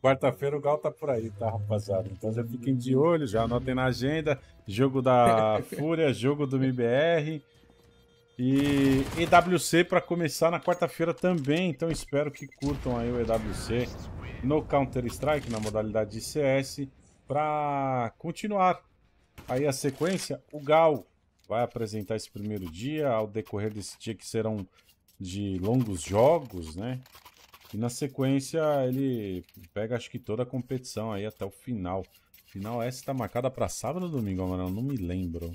Quarta-feira o Gal tá por aí, tá, rapaziada? Então já fiquem de olho, já anotem na agenda. Jogo da Fúria, jogo do MBR. E EWC para começar na quarta-feira também, então espero que curtam aí o EWC no Counter-Strike, na modalidade de CS, para continuar aí a sequência. O Gal vai apresentar esse primeiro dia, ao decorrer desse dia que serão de longos jogos, né? E na sequência ele pega acho que toda a competição aí até o final. Final essa está marcada para sábado ou domingo, Amaral? Não me lembro.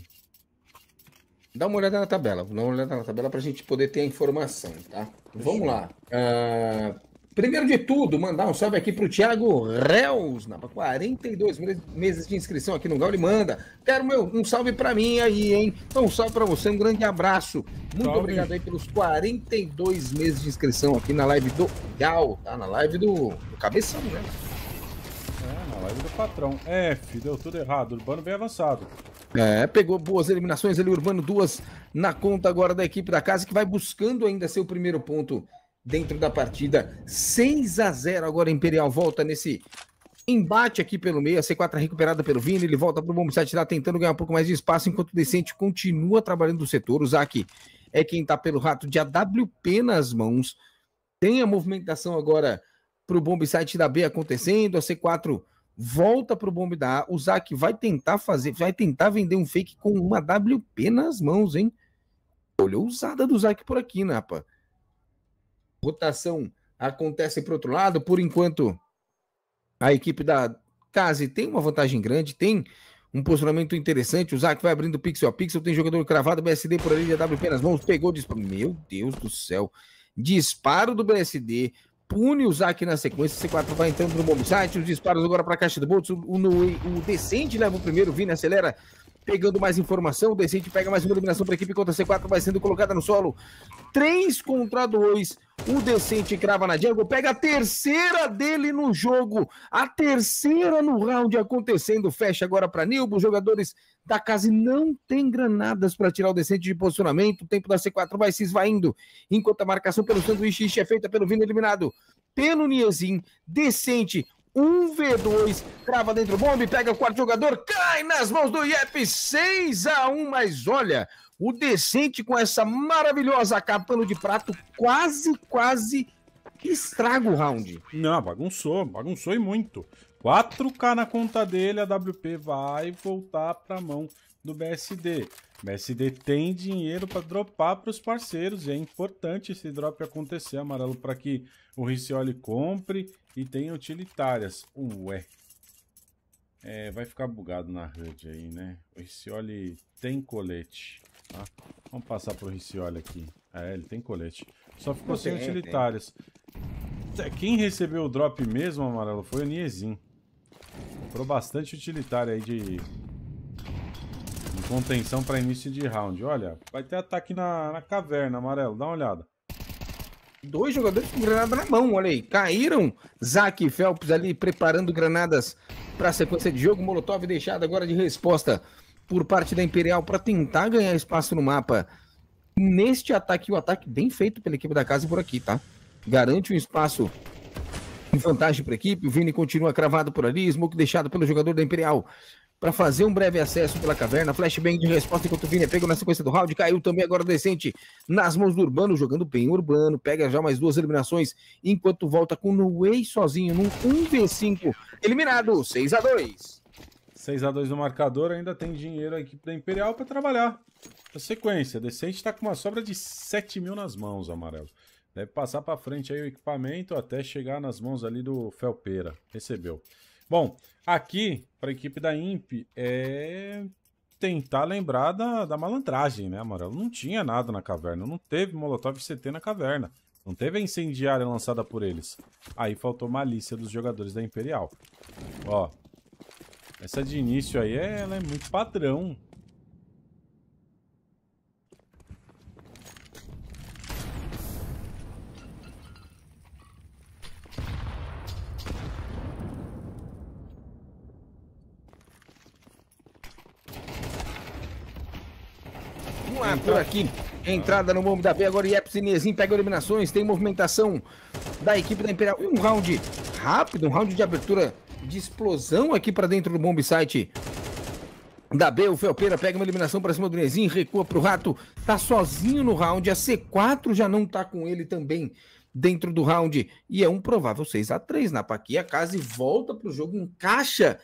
Dá uma olhada na tabela, dá uma olhada na tabela para a gente poder ter a informação, tá? Vamos lá. Uh Primeiro de tudo, mandar um salve aqui para o Thiago Reus, na 42 meses de inscrição aqui no ele Manda. Quero meu, um salve para mim aí, hein? Então, um salve para você, um grande abraço. Muito salve. obrigado aí pelos 42 meses de inscrição aqui na live do Gal, tá? Na live do, do Cabeção, né? É, na live do patrão. É, F, deu tudo errado. Urbano bem avançado. É, pegou boas eliminações ali, Urbano, duas na conta agora da equipe da casa, que vai buscando ainda ser o primeiro ponto dentro da partida. 6 a 0 agora Imperial volta nesse embate aqui pelo meio. A C4 é recuperada pelo Vini, ele volta para o Bomb lá tá tentando ganhar um pouco mais de espaço, enquanto o Decente continua trabalhando no setor. O Zac é quem está pelo rato de AWP nas mãos. Tem a movimentação agora para o Bomb da B acontecendo, a C4 volta para o bombe da A. O Zac vai tentar fazer, vai tentar vender um fake com uma WP nas mãos, hein? Olha ousada do Zac por aqui, Napa. Né, rotação acontece para outro lado. Por enquanto, a equipe da Case tem uma vantagem grande, tem um posicionamento interessante. O Zac vai abrindo pixel a pixel, tem jogador cravado, BSD por ali, já WP nas mãos, pegou, disparo. Meu Deus do céu! Disparo do BSD, pune o Zac na sequência. C4 vai entrando no bombsite, site, os disparos agora para a caixa do bolso. O, o, o Decente leva o primeiro, Vini acelera pegando mais informação. O Decente pega mais uma eliminação para a equipe contra a C4, vai sendo colocada no solo. 3 contra 2. O Decente crava na Django, pega a terceira dele no jogo. A terceira no round acontecendo. Fecha agora para Nilbo. Os jogadores da casa não tem granadas para tirar o Decente de posicionamento. O tempo da C4 vai se esvaindo. Enquanto a marcação pelo sanduíche é feita pelo Vino eliminado pelo Niezin. Decente, um V2, trava dentro do bombe, pega o quarto jogador, cai nas mãos do IEP 6 a 1 mas olha, o decente com essa maravilhosa capelo de prato quase, quase estraga o round. Não, bagunçou, bagunçou e muito. 4K na conta dele, a WP vai voltar a mão do BSD. O BSD tem dinheiro para dropar para os parceiros e é importante esse drop acontecer, amarelo, para que o Riccioli compre e tenha utilitárias. Ué. É, vai ficar bugado na HUD aí, né? O Riccioli tem colete. Tá? Vamos passar pro Riccioli aqui. É, ele tem colete. Só ficou sem utilitárias. Quem recebeu o drop mesmo, amarelo, foi o Niezin. Comprou bastante utilitária aí de Contenção para início de round. Olha, vai ter ataque na, na caverna, amarelo. Dá uma olhada. Dois jogadores com granada na mão, olha aí. Caíram Zac e Phelps ali preparando granadas para a sequência de jogo. Molotov deixado agora de resposta por parte da Imperial para tentar ganhar espaço no mapa. Neste ataque, o ataque bem feito pela equipe da casa por aqui, tá? Garante um espaço em vantagem para a equipe. O Vini continua cravado por ali. Smoke deixado pelo jogador da Imperial para fazer um breve acesso pela caverna. Flashbang de resposta enquanto o Vini é pego na sequência do round. Caiu também agora decente nas mãos do Urbano, jogando bem o Urbano. Pega já mais duas eliminações, enquanto volta com o way sozinho num 1v5. Eliminado, 6 a 2 6 a 2 no marcador, ainda tem dinheiro aqui da Imperial para trabalhar. A sequência, Decente está com uma sobra de 7 mil nas mãos, Amarelo. Deve passar para frente aí o equipamento até chegar nas mãos ali do Felpeira. Recebeu. Bom, aqui, para a equipe da IMP, é tentar lembrar da, da malandragem, né, Amarelo? Não tinha nada na caverna, não teve Molotov CT na caverna. Não teve a incendiária lançada por eles. Aí faltou malícia dos jogadores da Imperial. Ó, essa de início aí, é, ela é muito padrão. lá por tá. aqui. Entrada no bombe da B agora. E Cinezinho pega eliminações. Tem movimentação da equipe da Imperial. Um round rápido, um round de abertura de explosão aqui para dentro do bombe site. Da B, o Felpeira pega uma eliminação para cima do Nezinho, recua para o Rato, tá sozinho no round, a C4 já não tá com ele também dentro do round, e é um provável 6 a 3 na Paquia, a Case volta para o jogo, encaixa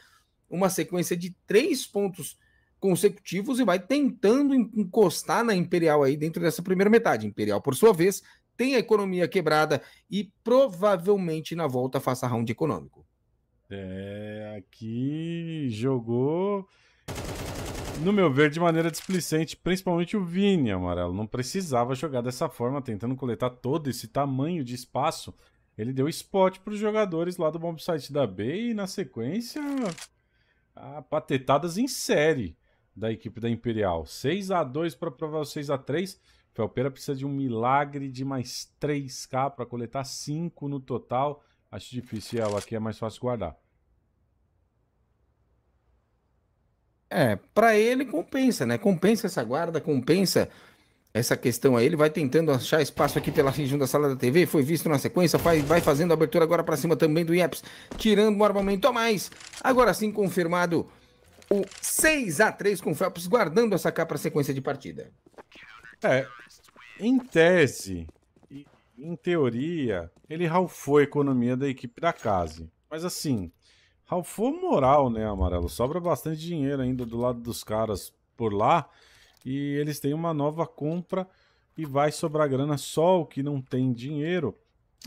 uma sequência de três pontos consecutivos e vai tentando encostar na Imperial aí dentro dessa primeira metade. Imperial, por sua vez, tem a economia quebrada e provavelmente na volta faça round econômico. É, aqui jogou, no meu ver, de maneira displicente, principalmente o Vini, amarelo. Não precisava jogar dessa forma, tentando coletar todo esse tamanho de espaço. Ele deu spot para os jogadores lá do bombsite da B e, na sequência, a patetadas em série da equipe da Imperial. 6 a 2 para provar 6 a 3 Felpera precisa de um milagre de mais 3k para coletar 5 no total. Acho difícil, ela aqui é mais fácil guardar. É, para ele compensa, né? Compensa essa guarda, compensa essa questão aí. Ele vai tentando achar espaço aqui pela região da sala da TV. Foi visto na sequência, faz, vai fazendo a abertura agora para cima também do Ieps, tirando um armamento a mais. Agora sim confirmado o 6 a 3 com o Phelps guardando essa capa para sequência de partida. É, em tese, em teoria, ele ralfou a economia da equipe da casa. Mas assim, ralfou moral, né, Amarelo? Sobra bastante dinheiro ainda do lado dos caras por lá. E eles têm uma nova compra e vai sobrar grana só o que não tem dinheiro.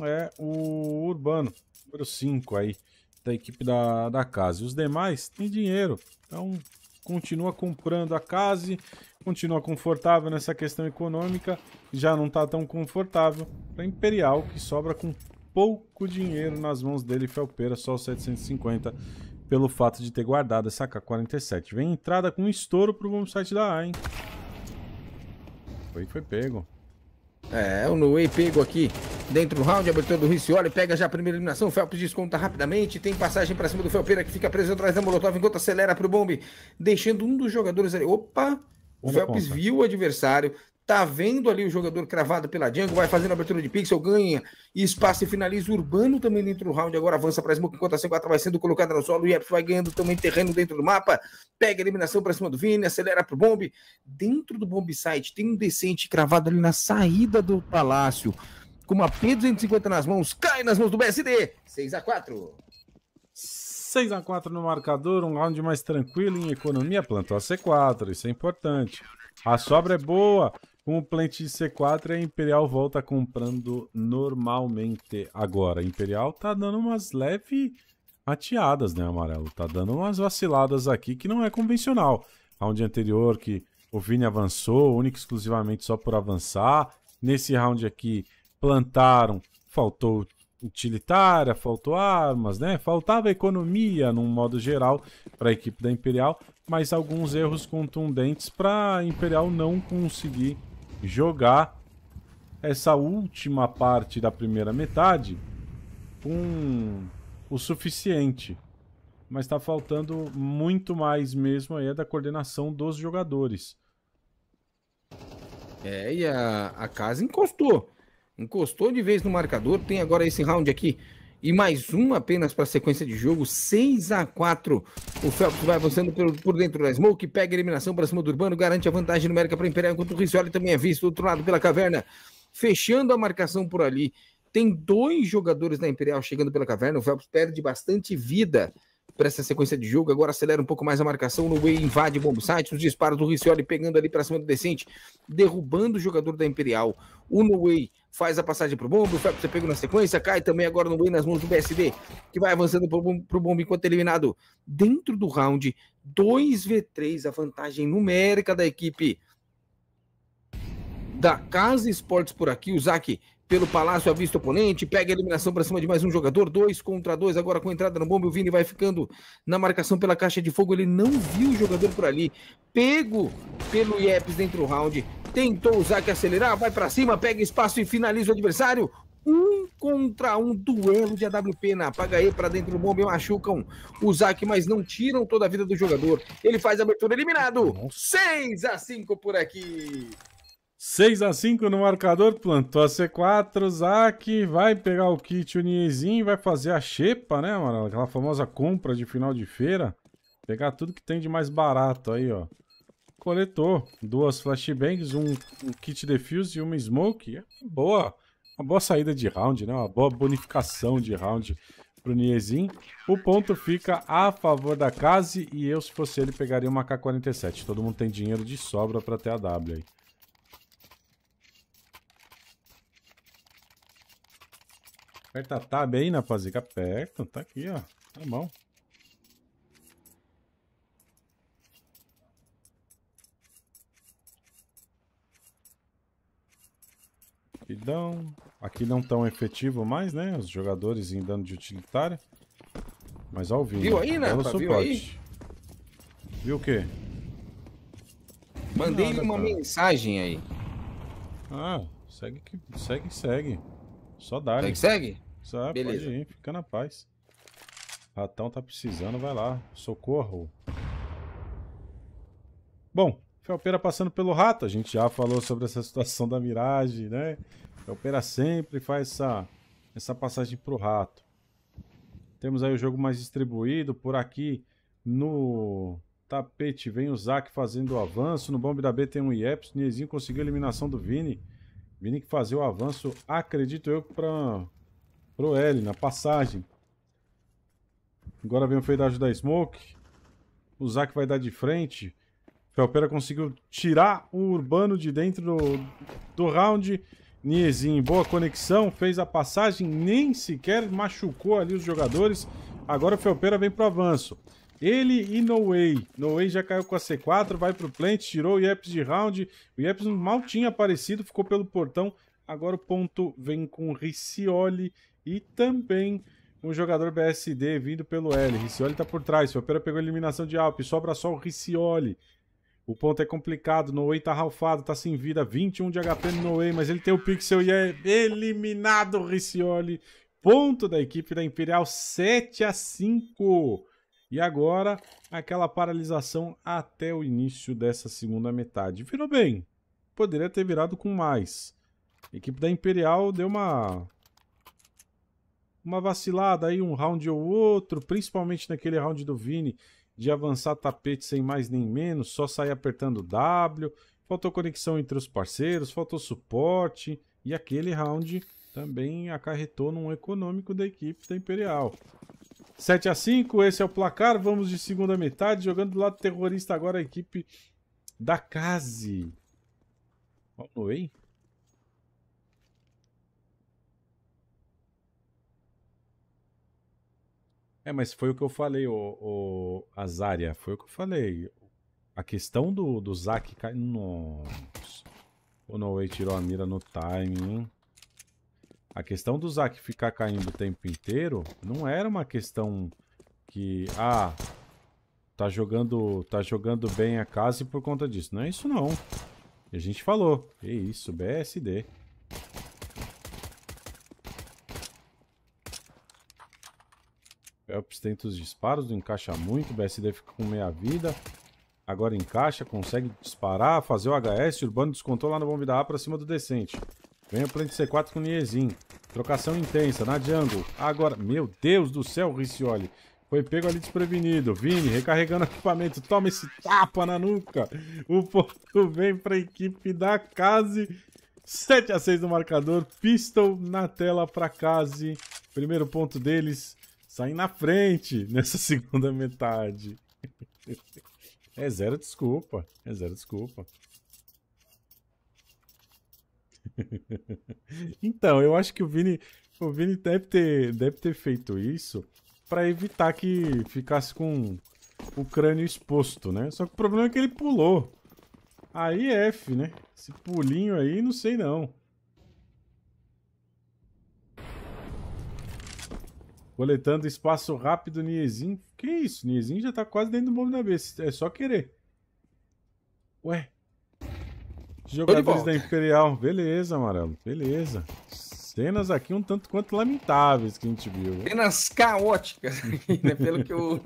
É o Urbano, número 5 aí da equipe da, da casa. os demais têm dinheiro. Então, continua comprando a casa, continua confortável nessa questão econômica, já não está tão confortável para Imperial, que sobra com pouco dinheiro nas mãos dele, Felpeira, só 750 pelo fato de ter guardado essa K-47. Vem entrada com estouro pro bom site da A, hein? Foi que foi pego. É, o Nuei pego aqui dentro do round, abertura do Riccioli, pega já a primeira eliminação, o Phelps desconta rapidamente, tem passagem para cima do Felpeira que fica preso atrás da Molotov enquanto acelera para o bombe, deixando um dos jogadores ali. Opa! O Felps viu o adversário, tá vendo ali o jogador cravado pela Django, vai fazendo abertura de pixel, ganha espaço e finaliza. Urbano também dentro do round, agora avança para Smoke, enquanto a C4 vai sendo colocada no solo, o Yeps vai ganhando também terreno dentro do mapa, pega a eliminação para cima do Vini, acelera para o bomb. Dentro do bomb site tem um decente cravado ali na saída do palácio, com uma P250 nas mãos, cai nas mãos do BSD, 6 a 4 6 a 4 no marcador, um round mais tranquilo em economia, plantou a C4, isso é importante. A sobra é boa, com o plant de C4, a Imperial volta comprando normalmente agora. A Imperial tá dando umas leves atiadas, né, Amarelo? Tá dando umas vaciladas aqui que não é convencional. Round anterior que o Vini avançou, único exclusivamente só por avançar. Nesse round aqui, plantaram, faltou utilitária, faltou armas, né? Faltava economia num modo geral para a equipe da Imperial, mas alguns erros contundentes para a Imperial não conseguir jogar essa última parte da primeira metade com o suficiente. Mas está faltando muito mais mesmo aí é da coordenação dos jogadores. É, e a, a casa encostou. Encostou de vez no marcador. Tem agora esse round aqui e mais um apenas para a sequência de jogo, 6 a 4 O Phelps vai avançando por, dentro da Smoke, pega a eliminação para cima do Urbano, garante a vantagem numérica para Imperial, enquanto o Riccioli também é visto do outro lado pela caverna, fechando a marcação por ali. Tem dois jogadores da Imperial chegando pela caverna, o Phelps perde bastante vida para essa sequência de jogo. Agora acelera um pouco mais a marcação. No Way invade o site Os disparos do Riccioli pegando ali para cima do Decente, derrubando o jogador da Imperial. O No Way faz a passagem para o bombo, o Fábio pego na sequência, cai também agora no meio nas mãos do BSD, que vai avançando para o bombo, bombo enquanto é eliminado. Dentro do round, 2v3, a vantagem numérica da equipe da Casa Esportes por aqui. O Zac pelo Palácio avista o oponente, pega a eliminação para cima de mais um jogador, dois contra dois, agora com a entrada no bombe, o Vini vai ficando na marcação pela caixa de fogo, ele não viu o jogador por ali, pego pelo Ieps dentro do round, tentou o Zac acelerar, vai para cima, pega espaço e finaliza o adversário, um contra um, duelo de AWP na apaga aí para dentro do bombe, machucam o Zac, mas não tiram toda a vida do jogador, ele faz a abertura eliminado, seis 6 a 5 por aqui. 6 a 5 no marcador, plantou a C4, Zac vai pegar o kit Uniezinho, vai fazer a xepa, né, mano? Aquela famosa compra de final de feira. Pegar tudo que tem de mais barato aí, ó. Coletou duas flashbangs, um, um kit defuse e uma smoke. É boa! Uma boa saída de round, né? Uma boa bonificação de round pro Niezin. O ponto fica a favor da Kazi e eu, se fosse ele, pegaria uma K-47. Todo mundo tem dinheiro de sobra pra ter a W aí. Aperta a tab aí, né, rapaziada. Aperta, tá aqui, ó. Tá bom. Rapidão. Aqui não tão efetivo mais, né? Os jogadores em dano de utilitária. Mas ao vivo. Viu aí, né? Viu aí? Viu o quê? Mandei Nada, uma cara. mensagem aí. Ah, segue que segue, segue. Só dá. Segue, segue? Sabe, Beleza. pode ir, fica na paz. Ratão tá precisando, vai lá. Socorro. Bom, Felpera passando pelo rato, a gente já falou sobre essa situação da miragem, né? Felpera sempre faz essa, essa passagem pro rato. Temos aí o jogo mais distribuído, por aqui no tapete vem o Zac fazendo o avanço, no bombe da B tem um Ieps, Niezinho conseguiu a eliminação do Vini. Vini que fazer o avanço, acredito eu, para L na passagem. Agora vem o feidagem da Smoke. O Zac vai dar de frente. Felpera conseguiu tirar o Urbano de dentro do, do round. Niezinho, boa conexão, fez a passagem, nem sequer machucou ali os jogadores. Agora o Felpera vem pro avanço. Ele e Noe. Noe já caiu com a C4, vai pro plant, tirou o Yeps de round. O Yeps mal tinha aparecido, ficou pelo portão. Agora o ponto vem com o Riccioli e também um jogador BSD vindo pelo L. Riccioli está por trás. Felpeira pegou a eliminação de Alp Sobra só o Riccioli. O ponto é complicado. Noe tá ralfado, tá sem vida. 21 de HP no Noe, mas ele tem o pixel e é eliminado o Riccioli. Ponto da equipe da Imperial 7 a 5. E agora aquela paralisação até o início dessa segunda metade. Virou bem. Poderia ter virado com mais. A equipe da Imperial deu uma uma vacilada aí, um round ou outro, principalmente naquele round do Vini, de avançar tapete sem mais nem menos, só sair apertando W. Faltou conexão entre os parceiros, faltou suporte. E aquele round também acarretou num econômico da equipe da Imperial. 7 a 5 esse é o placar. Vamos de segunda metade, jogando do lado terrorista agora a equipe da Case. Olha o É, mas foi o que eu falei, o, o Azaria, foi o que eu falei. A questão do, do Zac cai. Nossa. O Noe tirou a mira no timing. A questão do Zac ficar caindo o tempo inteiro não era uma questão que. Ah, tá jogando, tá jogando bem a casa e por conta disso. Não é isso não. E a gente falou. É isso, BSD. Felps tenta os disparos, não encaixa muito. BSD fica com meia vida. Agora encaixa, consegue disparar, fazer o HS. Urbano descontou lá na bomba da A pra cima do decente. Vem o plant C4 com o Niezin. Trocação intensa na jungle. Agora, meu Deus do céu, Riccioli. Foi pego ali desprevenido. Vini recarregando equipamento. Toma esse tapa na nuca. O ponto vem para equipe da Case. 7 a 6 no marcador. Pistol na tela para Case. Primeiro ponto deles saem na frente nessa segunda metade. É zero desculpa. É zero desculpa. Então, eu acho que o Vini, o Vini deve, ter, deve ter feito isso para evitar que ficasse com o crânio exposto, né? Só que o problema é que ele pulou. Aí é F, né? Esse pulinho aí, não sei não. Coletando espaço rápido, Niezin. Que isso? Niezin já tá quase dentro do bombe da besta. É só querer. Ué. Jogadores da Imperial. Beleza, amarelo. Beleza. Cenas aqui um tanto quanto lamentáveis que a gente viu. Né? Cenas caóticas, né, pelo, que eu,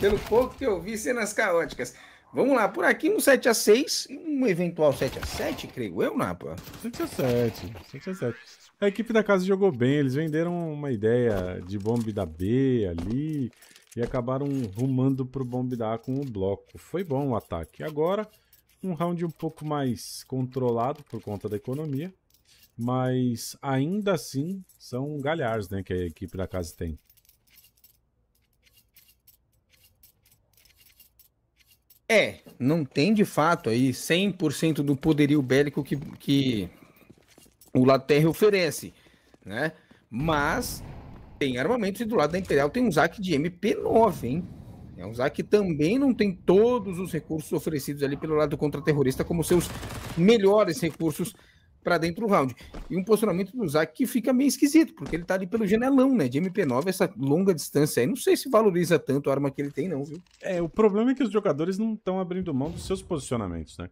pelo pouco que eu vi, cenas caóticas. Vamos lá, por aqui um 7x6 um eventual 7x7, creio eu, Napa. 7x7, 7x7. A equipe da casa jogou bem, eles venderam uma ideia de bomba da B ali e acabaram rumando pro bomba da A com o bloco. Foi bom o ataque. Agora, um round um pouco mais controlado por conta da economia, mas ainda assim são galhards né, que a equipe da casa tem. É, não tem de fato aí 100% do poderio bélico que, que o lado térreo oferece, né? Mas tem armamento e do lado da Imperial tem um Zac de MP9, hein? É um Zac que também não tem todos os recursos oferecidos ali pelo lado contra-terrorista como seus melhores recursos para dentro do round. E um posicionamento do Zac que fica meio esquisito, porque ele tá ali pelo janelão, né? De MP9, essa longa distância aí. Não sei se valoriza tanto a arma que ele tem, não, viu? É, o problema é que os jogadores não estão abrindo mão dos seus posicionamentos, né?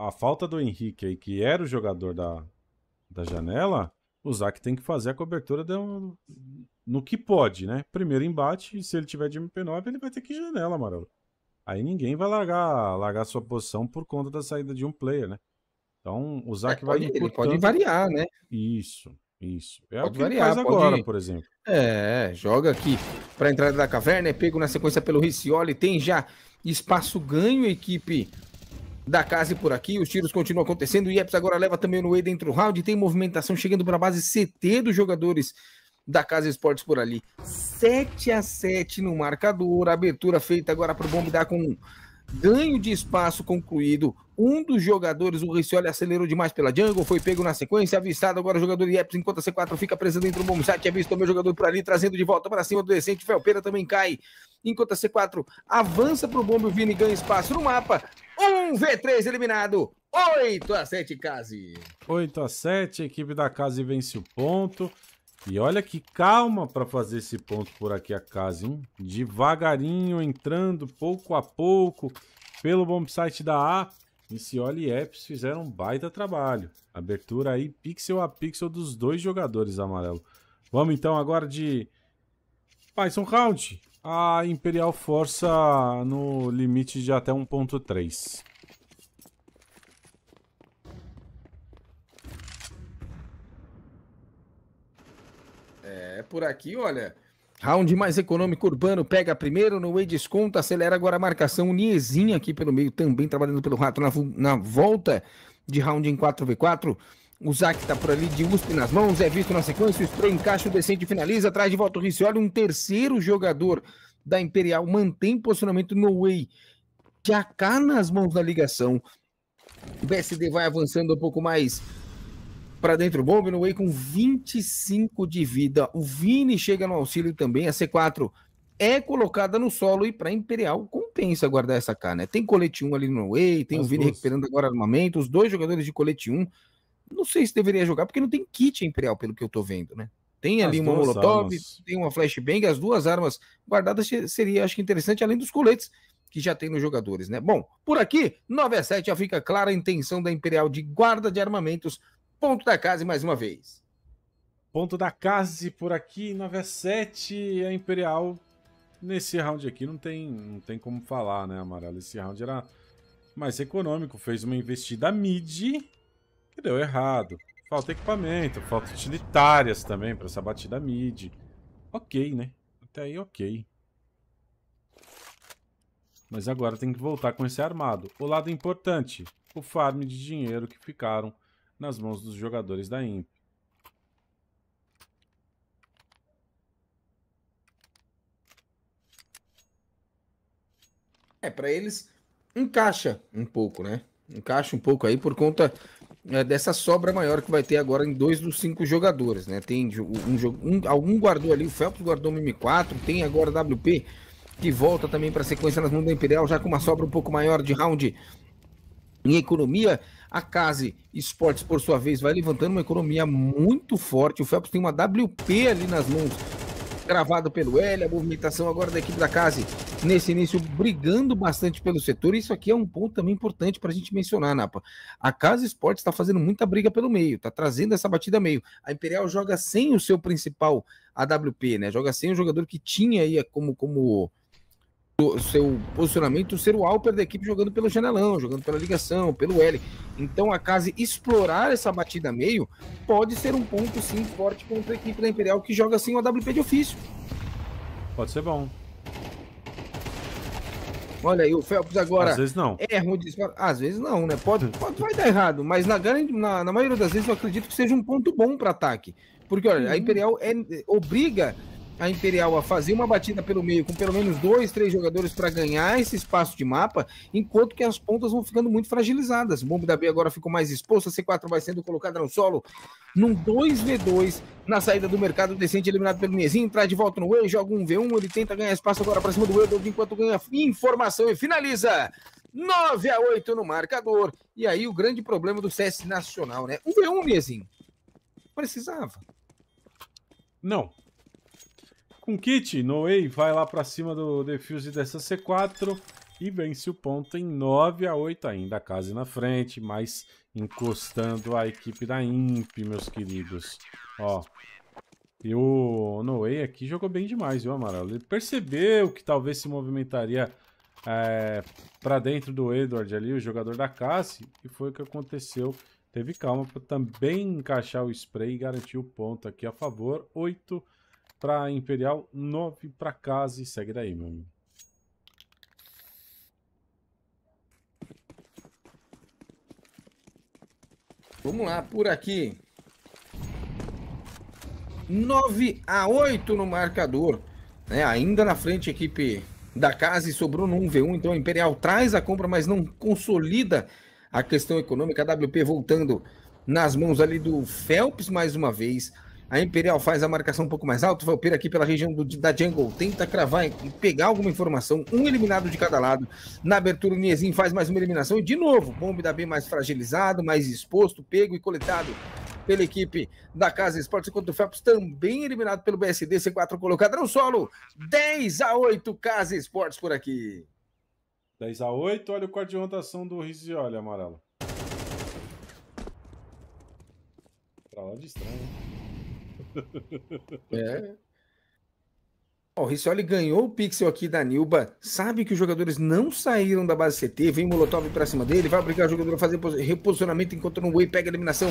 A falta do Henrique aí, que era o jogador da, da janela, o Zac tem que fazer a cobertura um, no que pode, né? Primeiro embate, e se ele tiver de MP9, ele vai ter que ir janela, Amarelo. Aí ninguém vai largar, largar sua posição por conta da saída de um player, né? Então o Zac é, vai. ele pode variar, né? Isso, isso. É pode o que variar, faz agora, pode... por exemplo. É, joga aqui para a entrada da caverna, é pego na sequência pelo Riccioli, tem já espaço ganho, equipe da casa e por aqui. Os tiros continuam acontecendo. O Ieps agora leva também no E dentro do round. Tem movimentação chegando para a base CT dos jogadores da Casa Esportes por ali. 7 a 7 no marcador. Abertura feita agora para o dar com um ganho de espaço concluído. Um dos jogadores, o Riccioli, acelerou demais pela jungle, foi pego na sequência, avistado agora o jogador Ieps, enquanto a C4 fica presa dentro do bom site, é visto o meu jogador por ali, trazendo de volta para cima do decente, Felpeira também cai, enquanto a C4 avança para o bombe, o Vini ganha espaço no mapa, um V3 eliminado. 8 a 7, Case. 8 a 7, a equipe da Case vence o ponto. E olha que calma para fazer esse ponto por aqui a Case, hein? Devagarinho, entrando pouco a pouco pelo bombsite da A. E Cioli e Epps fizeram um baita trabalho. Abertura aí, pixel a pixel dos dois jogadores amarelo. Vamos então agora de Python Round. A Imperial força no limite de até 1.3. É, por aqui, olha. Round mais econômico urbano, pega primeiro no Way desconto, acelera agora a marcação. Niezinha aqui pelo meio também trabalhando pelo rato na, na volta de round em 4v4. O Zac tá por ali de USP nas mãos, é visto na sequência, o spray encaixa o decente finaliza, atrás de volta o Riccioli, um terceiro jogador da Imperial mantém posicionamento no way. Jacá nas mãos da ligação. O BSD vai avançando um pouco mais para dentro. Bomb no way com 25 de vida. O Vini chega no auxílio também. A C4 é colocada no solo e para Imperial compensa guardar essa K, né? Tem colete 1 ali no way, tem As o Vini duas. recuperando agora armamento. Os dois jogadores de colete 1 não sei se deveria jogar, porque não tem kit Imperial, pelo que eu tô vendo, né? Tem ali as uma Molotov, armas. tem uma Flashbang, as duas armas guardadas seria, acho que interessante, além dos coletes que já tem nos jogadores, né? Bom, por aqui, 9 a 7 já fica clara a intenção da Imperial de guarda de armamentos. Ponto da casa mais uma vez. Ponto da casa por aqui, 9 a 7 a Imperial nesse round aqui não tem, não tem como falar, né, Amarelo? Esse round era mais econômico, fez uma investida mid que deu errado. Falta equipamento, falta utilitárias também para essa batida mid. Ok, né? Até aí ok. Mas agora tem que voltar com esse armado. O lado importante, o farm de dinheiro que ficaram nas mãos dos jogadores da Imp. É, para eles encaixa um pouco, né? Encaixa um pouco aí por conta é dessa sobra maior que vai ter agora em dois dos cinco jogadores, né? Tem um jogo, um, algum guardou ali, o Phelps guardou um M4, tem agora WP que volta também para a sequência nas mãos da Imperial, já com uma sobra um pouco maior de round em economia. A Case Esportes, por sua vez, vai levantando uma economia muito forte. O Phelps tem uma WP ali nas mãos gravado pelo L, a movimentação agora da equipe da casa nesse início brigando bastante pelo setor. Isso aqui é um ponto também importante para a gente mencionar, Napa. A Casa Esportes está fazendo muita briga pelo meio, está trazendo essa batida meio. A Imperial joga sem o seu principal AWP, né? Joga sem o jogador que tinha aí como, como seu posicionamento ser o Alper da equipe jogando pelo janelão, jogando pela ligação, pelo L. Então a Case explorar essa batida meio pode ser um ponto sim forte contra a equipe da Imperial que joga assim o AWP de ofício. Pode ser bom. Olha aí, o Phelps agora. Às vezes não. Erra o disparo. Às vezes não, né? Pode, pode vai dar errado, mas na, grande, na, na maioria das vezes eu acredito que seja um ponto bom para ataque. Porque, olha, a Imperial é, obriga a Imperial a fazer uma batida pelo meio com pelo menos dois, três jogadores para ganhar esse espaço de mapa, enquanto que as pontas vão ficando muito fragilizadas. O bombe da B agora ficou mais exposto, a C4 vai sendo colocada no solo, num 2v2 na saída do mercado decente, eliminado pelo Nezinho, traz de volta no E, joga um V1, ele tenta ganhar espaço agora para cima do Edold, enquanto ganha informação e finaliza 9 a 8 no marcador. E aí o grande problema do CS Nacional, né? Um V1, Nezinho, precisava. Não, com kit, Noei vai lá para cima do defuse dessa C4 e vence o ponto em 9 a 8 ainda, a casa na frente, mas encostando a equipe da Imp, meus queridos. Ó, e o Noé aqui jogou bem demais, viu, Amarelo? Ele percebeu que talvez se movimentaria é, para dentro do Edward ali, o jogador da Cassie, e foi o que aconteceu. Teve calma para também encaixar o spray e garantir o ponto aqui a favor. 8 para Imperial, 9 para casa e segue daí, meu amigo. Vamos lá, por aqui. 9 a 8 no marcador. Né? Ainda na frente, equipe da casa e sobrou no 1v1. Então, a Imperial traz a compra, mas não consolida a questão econômica. A WP voltando nas mãos ali do Phelps mais uma vez. A Imperial faz a marcação um pouco mais alta, vai operar aqui pela região do, da Jungle, tenta cravar e pegar alguma informação, um eliminado de cada lado. Na abertura, o Niezin faz mais uma eliminação e de novo, bombe da B mais fragilizado, mais exposto, pego e coletado pela equipe da Casa Esportes, enquanto o Phelps também eliminado pelo BSD, C4 colocado no solo. 10 a 8 Casa Esportes por aqui. 10 a 8, olha o corte de rotação do Rizzi, olha, amarelo. Pra lá de estranho, hein? É. é. Ó, o Riccioli ganhou o pixel aqui da Nilba. Sabe que os jogadores não saíram da base CT. Vem Molotov pra cima dele. Vai obrigar o jogador a fazer reposicionamento. Enquanto no Way pega a eliminação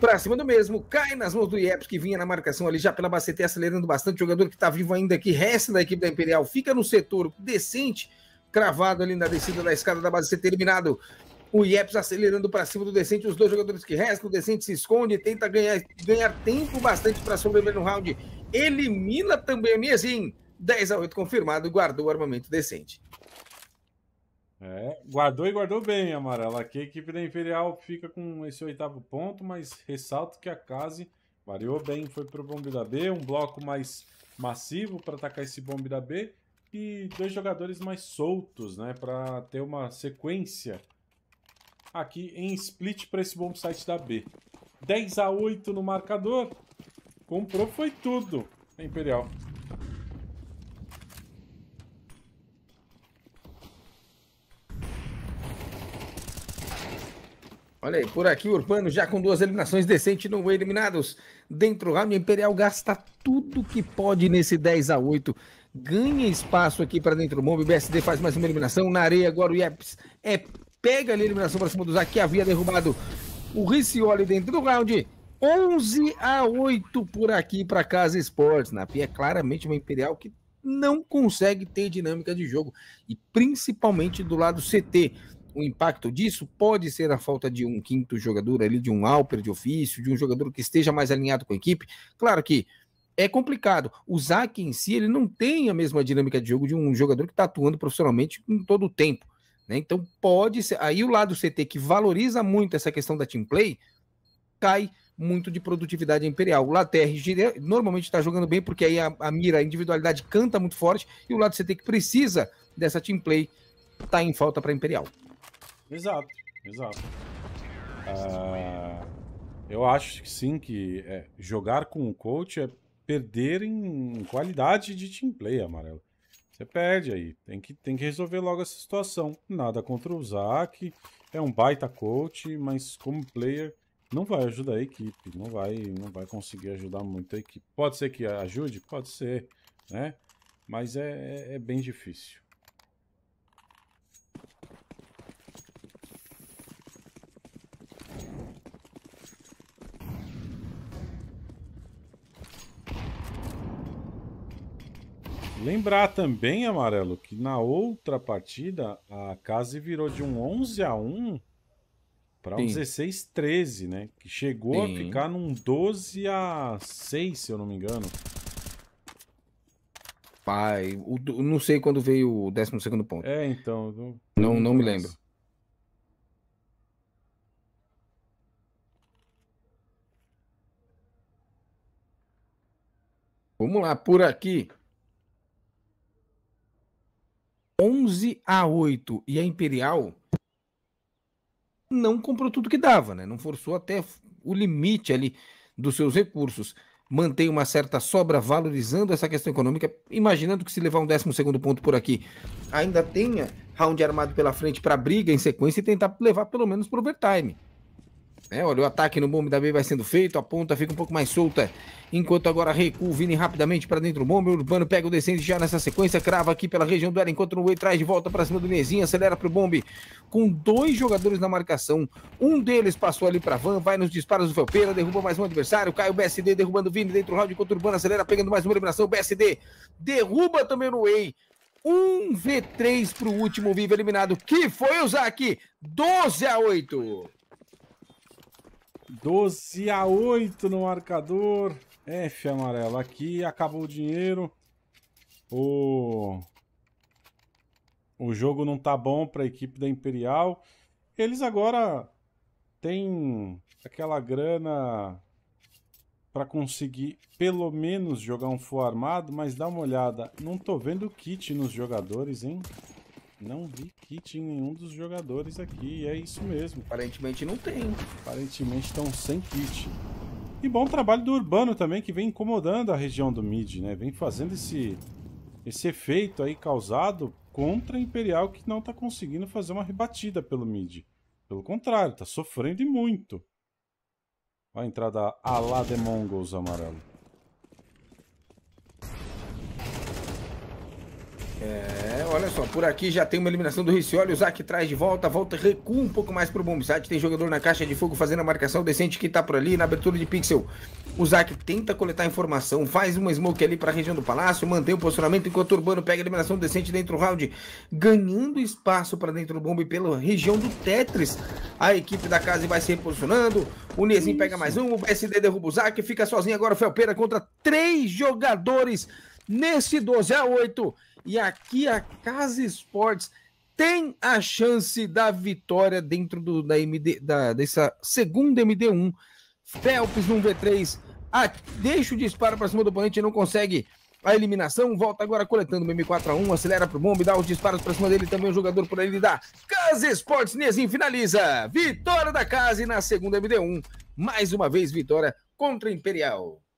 pra cima do mesmo. Cai nas mãos do Ieps, que vinha na marcação ali já pela Bacete, acelerando bastante. O jogador que tá vivo ainda aqui, resta da equipe da Imperial, fica no setor decente, cravado ali na descida da escada da Bacete, eliminado. O Ieps acelerando para cima do Decente, os dois jogadores que restam, o Decente se esconde, tenta ganhar, ganhar tempo bastante para sobreviver no round. Elimina também a Miezin. 10 a 8 confirmado, guardou o armamento decente. É, guardou e guardou bem, Amarelo. Aqui a equipe da Imperial fica com esse oitavo ponto, mas ressalto que a Case variou bem, foi para o bombe da B, um bloco mais massivo para atacar esse bombe da B e dois jogadores mais soltos, né, para ter uma sequência aqui em split para esse bom site da B. 10 a 8 no marcador. Comprou foi tudo a Imperial. Olha aí, por aqui Urbano já com duas eliminações decentes não eliminados. Dentro do round, Imperial gasta tudo que pode nesse 10 a 8 Ganha espaço aqui para dentro do bombe. BSD faz mais uma eliminação. Na areia agora o Ieps é pega ali a eliminação para cima do Zac, que havia derrubado o Riccioli dentro do round. 11 a 8 por aqui para Casa Esportes. Na pia, é claramente uma Imperial que não consegue ter dinâmica de jogo e principalmente do lado CT. O impacto disso pode ser a falta de um quinto jogador ali, de um Alper de ofício, de um jogador que esteja mais alinhado com a equipe. Claro que é complicado. O Zac em si, ele não tem a mesma dinâmica de jogo de um jogador que está atuando profissionalmente em todo o tempo. Né? Então pode ser. Aí o lado CT que valoriza muito essa questão da team play cai muito de produtividade imperial. O lado TRG normalmente está jogando bem porque aí a, a, mira, a individualidade canta muito forte e o lado CT que precisa dessa team play está em falta para imperial. Exato, exato. Ah, eu acho que sim que é, jogar com o coach é perder em qualidade de team play, amarelo. Você perde aí. Tem que, tem que resolver logo essa situação. Nada contra o Zac. É um baita coach, mas como player não vai ajudar a equipe. Não vai, não vai conseguir ajudar muito a equipe. Pode ser que ajude? Pode ser, né? Mas é, é, é bem difícil. Lembrar também, Amarelo, que na outra partida a Case virou de um 11 a 1 para um 16 13, né? Que chegou Sim. a ficar num 12 a 6, se eu não me engano. Pai, o, não sei quando veio o 12 segundo ponto. É, então, não não, não me lembro. Vamos lá, por aqui. 11 a 8 e a Imperial não comprou tudo que dava, né? Não forçou até o limite ali dos seus recursos. Mantém uma certa sobra valorizando essa questão econômica, imaginando que se levar um 12 ponto por aqui, ainda tenha round armado pela frente para briga em sequência e tentar levar pelo menos para o overtime. Né? olha, o ataque no bombe da B vai sendo feito, a ponta fica um pouco mais solta. Enquanto agora recua o Vini rapidamente para dentro do bombe. O Urbano pega o descende já nessa sequência, crava aqui pela região do área, enquanto no Way traz de volta para cima do Nezinho, acelera para o bombe com dois jogadores na marcação. Um deles passou ali para Van, vai nos disparos do Felpeira, derruba mais um adversário. Cai o BSD derrubando o Vini dentro do round, enquanto o Urbano acelera, pegando mais uma eliminação. O BSD derruba também no Way. Um V3 para o último vivo eliminado, que foi o Zac 12 a 8. 12 a 8 no marcador. F amarelo aqui. Acabou o dinheiro. O... O jogo não tá bom para a equipe da Imperial. Eles agora têm aquela grana para conseguir pelo menos jogar um full armado, mas dá uma olhada. Não tô vendo kit nos jogadores, hein? Não vi kit em nenhum dos jogadores aqui, e é isso mesmo. Aparentemente não tem. Aparentemente estão sem kit. E bom trabalho do Urbano também, que vem incomodando a região do mid, né? Vem fazendo esse, esse efeito aí causado contra a Imperial, que não tá conseguindo fazer uma rebatida pelo mid. Pelo contrário, tá sofrendo e muito. Olha a entrada Alademongos de Mongols, amarelo. É, olha só, por aqui já tem uma eliminação do Riccioli, o Zac traz de volta, volta, recua um pouco mais pro Bombsite, tem jogador na caixa de fogo fazendo a marcação decente que tá por ali, na abertura de pixel, o Zac tenta coletar informação, faz uma smoke ali pra região do palácio, mantém o posicionamento enquanto o Urbano pega a eliminação decente dentro do round, ganhando espaço para dentro do bombe pela região do Tetris, a equipe da casa vai se reposicionando, o Nezinho pega mais um, o SD derruba o Zac, fica sozinho agora o Felpeira contra três jogadores nesse 12 a 8 e aqui a Casa Esportes tem a chance da vitória dentro do, da MD, da, dessa segunda MD1. Phelps num V3, a, ah, deixa o disparo para cima do oponente, e não consegue a eliminação, volta agora coletando o M4A1, acelera o bombe, dá os disparos para cima dele, também o jogador por ele dá. Casa Esportes, Nezinho finaliza, vitória da Casa na segunda MD1, mais uma vez vitória contra Imperial.